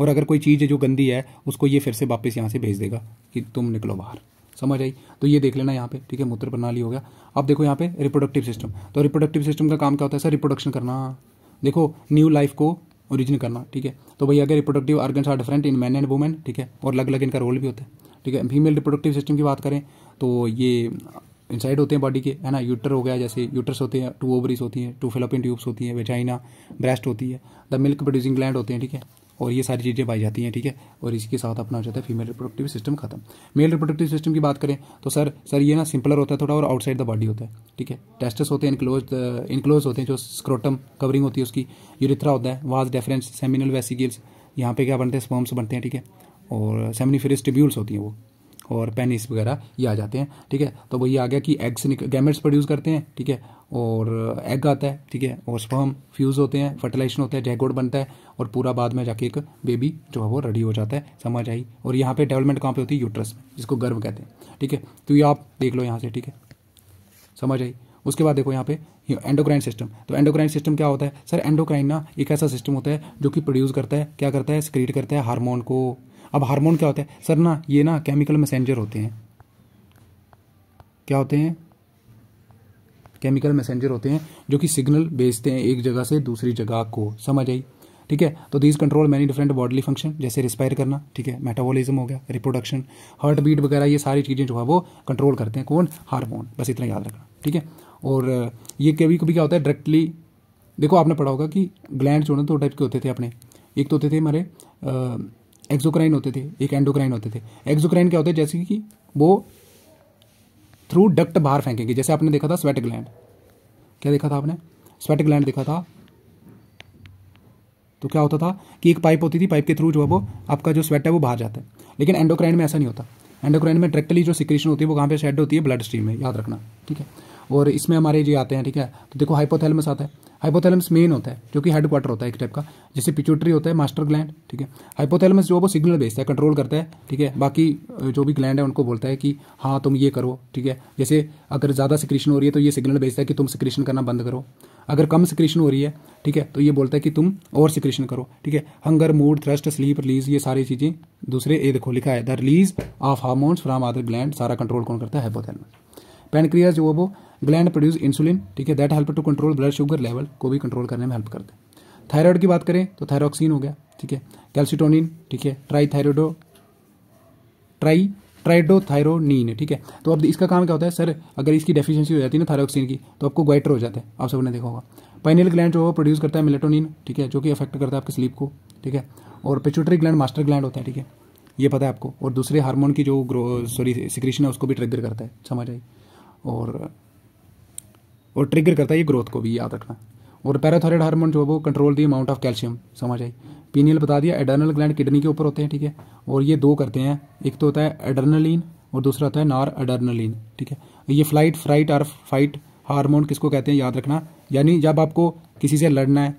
और अगर कोई चीज़ है जो गंदी है उसको ये फिर से वापस यहाँ से भेज देगा कि तुम निकलो बाहर समझ आई तो ये देख लेना यहाँ पे ठीक है मूत्र प्रणाली हो गया अब देखो यहाँ पे रिप्रोडक्टिव सिस्टम तो रिप्रोडक्टिव सिस्टम का काम क्या होता है सर रिप्रोडक्शन करना देखो न्यू लाइफ को ओरिजिन करना ठीक है तो भाई अगर reproductive organs are different in man and women ठीक है और अलग अलग इनका रोल भी होता है ठीक है फीमेल रिपोडक्टिव सिस्टम की बात करें तो ये इनसाइड होते हैं बॉडी के है ना यूटर हो गया जैसे यूटर्स होते हैं टू ओवरीज होती हैं टू फिलोपिन ट्यूब्स होती हैं वेजाइना ब्रेस्ट होती है द मिल्क प्रोड्यूसिंग ग्लैंड होते हैं ठीक है और ये सारी चीज़ें पाई जाती हैं ठीक है और इसके साथ अपना हो जाता है फीमेल रिप्रोडक्टिव सिस्टम खत्म मेल रिप्रोडक्टिव सिस्टम की बात करें तो सर सर ये ना सिंपलर होता है थोड़ा और आउटसाइड द बॉडी होता है ठीक है टेस्टस होते हैं इनक्लोज इनक्लोज होते हैं जो स्क्रोटम कवरिंग होती है उसकी यूरिथ्रा होता है वाज डेफरेंस सेमिनल वेसिकल्स यहाँ पे क्या बनते हैं स्पॉम्स बनते हैं ठीक है और सेमिनिफेरिस ट्रिब्यूल्स होती हैं वो और पेनिस वगैरह ये आ जाते हैं ठीक है तो वो ये आ गया कि एग्स गैमेट्स प्रोड्यूस करते हैं ठीक है और एग आता है ठीक है और स्पर्म फ्यूज़ होते हैं फर्टिलाइजेशन होता है जैगोड बनता है और पूरा बाद में जाके एक बेबी जो है वो रेडी हो जाता है समझ आई और यहाँ पे डेवलपमेंट कहाँ पे होती है यूट्रस में जिसको गर्भ कहते हैं ठीक है तो ये आप देख लो यहाँ से ठीक है समझ आई उसके बाद देखो यहाँ पे एंडोक्राइन सिस्टम तो एंडोक्राइन सिस्टम क्या होता है सर एंडोक्राइन ना एक ऐसा सिस्टम होता है जो कि प्रोड्यूस करता है क्या करता है स्क्रीट करता है हारमोन को अब हारमोन क्या होता है सर ना ये ना केमिकल मैसेंजर होते हैं क्या होते हैं केमिकल मैसेंजर होते हैं जो कि सिग्नल भेजते हैं एक जगह से दूसरी जगह को समझ आई ठीक है तो these control many different bodily function जैसे रिस्पायर करना ठीक है मेटाबॉलिज्म हो गया रिप्रोडक्शन हार्ट बीट वगैरह ये सारी चीज़ें जो है वो कंट्रोल करते हैं कौन हार्मोन बस इतना याद रखना ठीक है और ये कभी कभी क्या होता है डायरेक्टली देखो आपने पढ़ा होगा कि ग्लैंड जो ना दो टाइप के होते थे अपने एक तो होते थे हमारे एक्जोक्राइन होते थे एक एंडोक्राइन होते थे एक्जोक्राइन क्या होते हैं जैसे कि वो थ्रू डक्ट बाहर फेंकेंगे जैसे आपने देखा था स्वेट ग्लैंड क्या देखा था आपने स्वेट ग्लैंड देखा था तो क्या होता था कि एक पाइप होती थी पाइप के थ्रू जो है वो आपका जो स्वेट है वो बाहर जाता है लेकिन एंडोक्राइन में ऐसा नहीं होता एंडोक्राइन में डायरेक्टली जो सिक्रेशन होती है वो कहाँ पे शेड होती है ब्लड स्ट्रीम में याद रखना ठीक है और इसमें हमारे ये आते हैं ठीक है तो देखो हाइपोथैलमस आता है हाइपोथैलेमस मेन होता है जो कि हेड क्वार्टर होता है एक टाइप का जैसे पिचोट्री होता है मास्टर ग्लैंड ठीक है हाइपोथैलेमस जो है वो सिग्नल भेजता है कंट्रोल करता है ठीक है बाकी जो भी ग्लैंड है उनको बोलता है कि हाँ तुम ये करो ठीक है जैसे अगर ज़्यादा सिक्रीशन हो रही है तो ये सिग्नल भेजता है कि तुम सिक्रीशन करना बंद करो अगर कम सिक्रीशन हो रही है ठीक है तो ये बोलता है कि तुम और सिक्रीशन करो ठीक है hunger mood thirst sleep release ये सारी चीज़ें दूसरे ए देखो लिखा है the release of hormones from other gland सारा कंट्रोल कौन करता है हाइपोथैलमस पेनक्रियाज जो है वो ग्लैंड प्रोड्यूस इंसुलिन ठीक है that help to control blood sugar level को भी कंट्रोल करने में हेल्प करते हैं थायराइड की बात करें तो थायरोक्सिन हो गया ठीक है कैल्सिटोनिन ठीक है ट्राई थायरोडो ट्राई ट्राइडोथायरोनिन ठीक है तो अब इसका काम क्या होता है सर अगर इसकी डेफिशिएंसी हो जाती है ना थायरोक्सिन की तो आपको ग्वाइटर हो जाता है आप सबने देखा होगा पाइनल ग्लैंड जो है प्रोड्यूस करता है मिलेटोनिन ठीक है जो कि अफेक्ट करता है आपके स्लीप को ठीक है और पिचुटरी ग्लैंड मास्टर ग्लैंड होता है ठीक है ये पता है आपको और दूसरे हार्मोन की जो ग्रो सॉरी सिक्रीशन है उसको भी ट्रिगर करता है समझ आई और और ट्रिगर करता है ये ग्रोथ को भी याद रखना और पैराथोराइड हार्मोन जो है वो control the amount of calcium समझ आई पीनियल बता दिया एडर्नल ग्लैंड किडनी के ऊपर होते हैं ठीक है थीके? और ये दो करते हैं एक तो होता है एडर्नलिन और दूसरा होता है नार एडर्नलिन ठीक है ये फ्लाइट फ्राइट और फाइट हार्मोन किसको कहते हैं याद रखना यानी जब आपको किसी से लड़ना है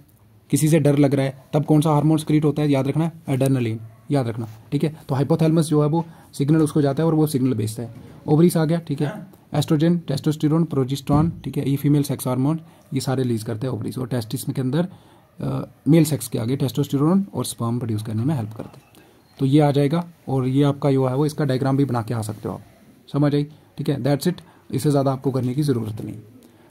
किसी से डर लग रहा है तब कौन सा हार्मोन स्क्रीट होता है याद रखना एडर्नलिन याद रखना ठीक है तो हाइपोथैलमस जो है वो सिग्नल उसको जाता है और वो सिग्नल बेचता है ओवरीस आ गया ठीक है एस्ट्रोजन टेस्टोस्टेरोन प्रोजिस्ट्रॉन ठीक है ये फीमेल सेक्स हार्मोन ये सारे रिलीज करते हैं ओवरीज और टेस्टिस के अंदर मेल सेक्स के आगे टेस्टोस्टेरोन और स्पर्म प्रोड्यूस करने में हेल्प करते हैं तो ये आ जाएगा और ये आपका जो है वो इसका डायग्राम भी बना के आ सकते हो आप समझ आई ठीक है दैट्स इट इससे ज़्यादा आपको करने की ज़रूरत नहीं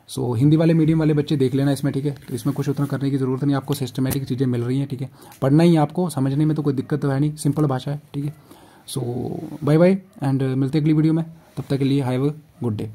सो so, हिंदी वाले मीडियम वाले बच्चे देख लेना इसमें ठीक है तो इसमें कुछ उतना करने की ज़रूरत नहीं आपको सिस्टमेटिक चीज़ें मिल रही हैं ठीक है पढ़ना ही आपको समझने में तो कोई दिक्कत तो है नहीं सिंपल भाषा है ठीक है सो बाय बाय एंड मिलते अगली वीडियो में तब तक के लिए हाई Good day.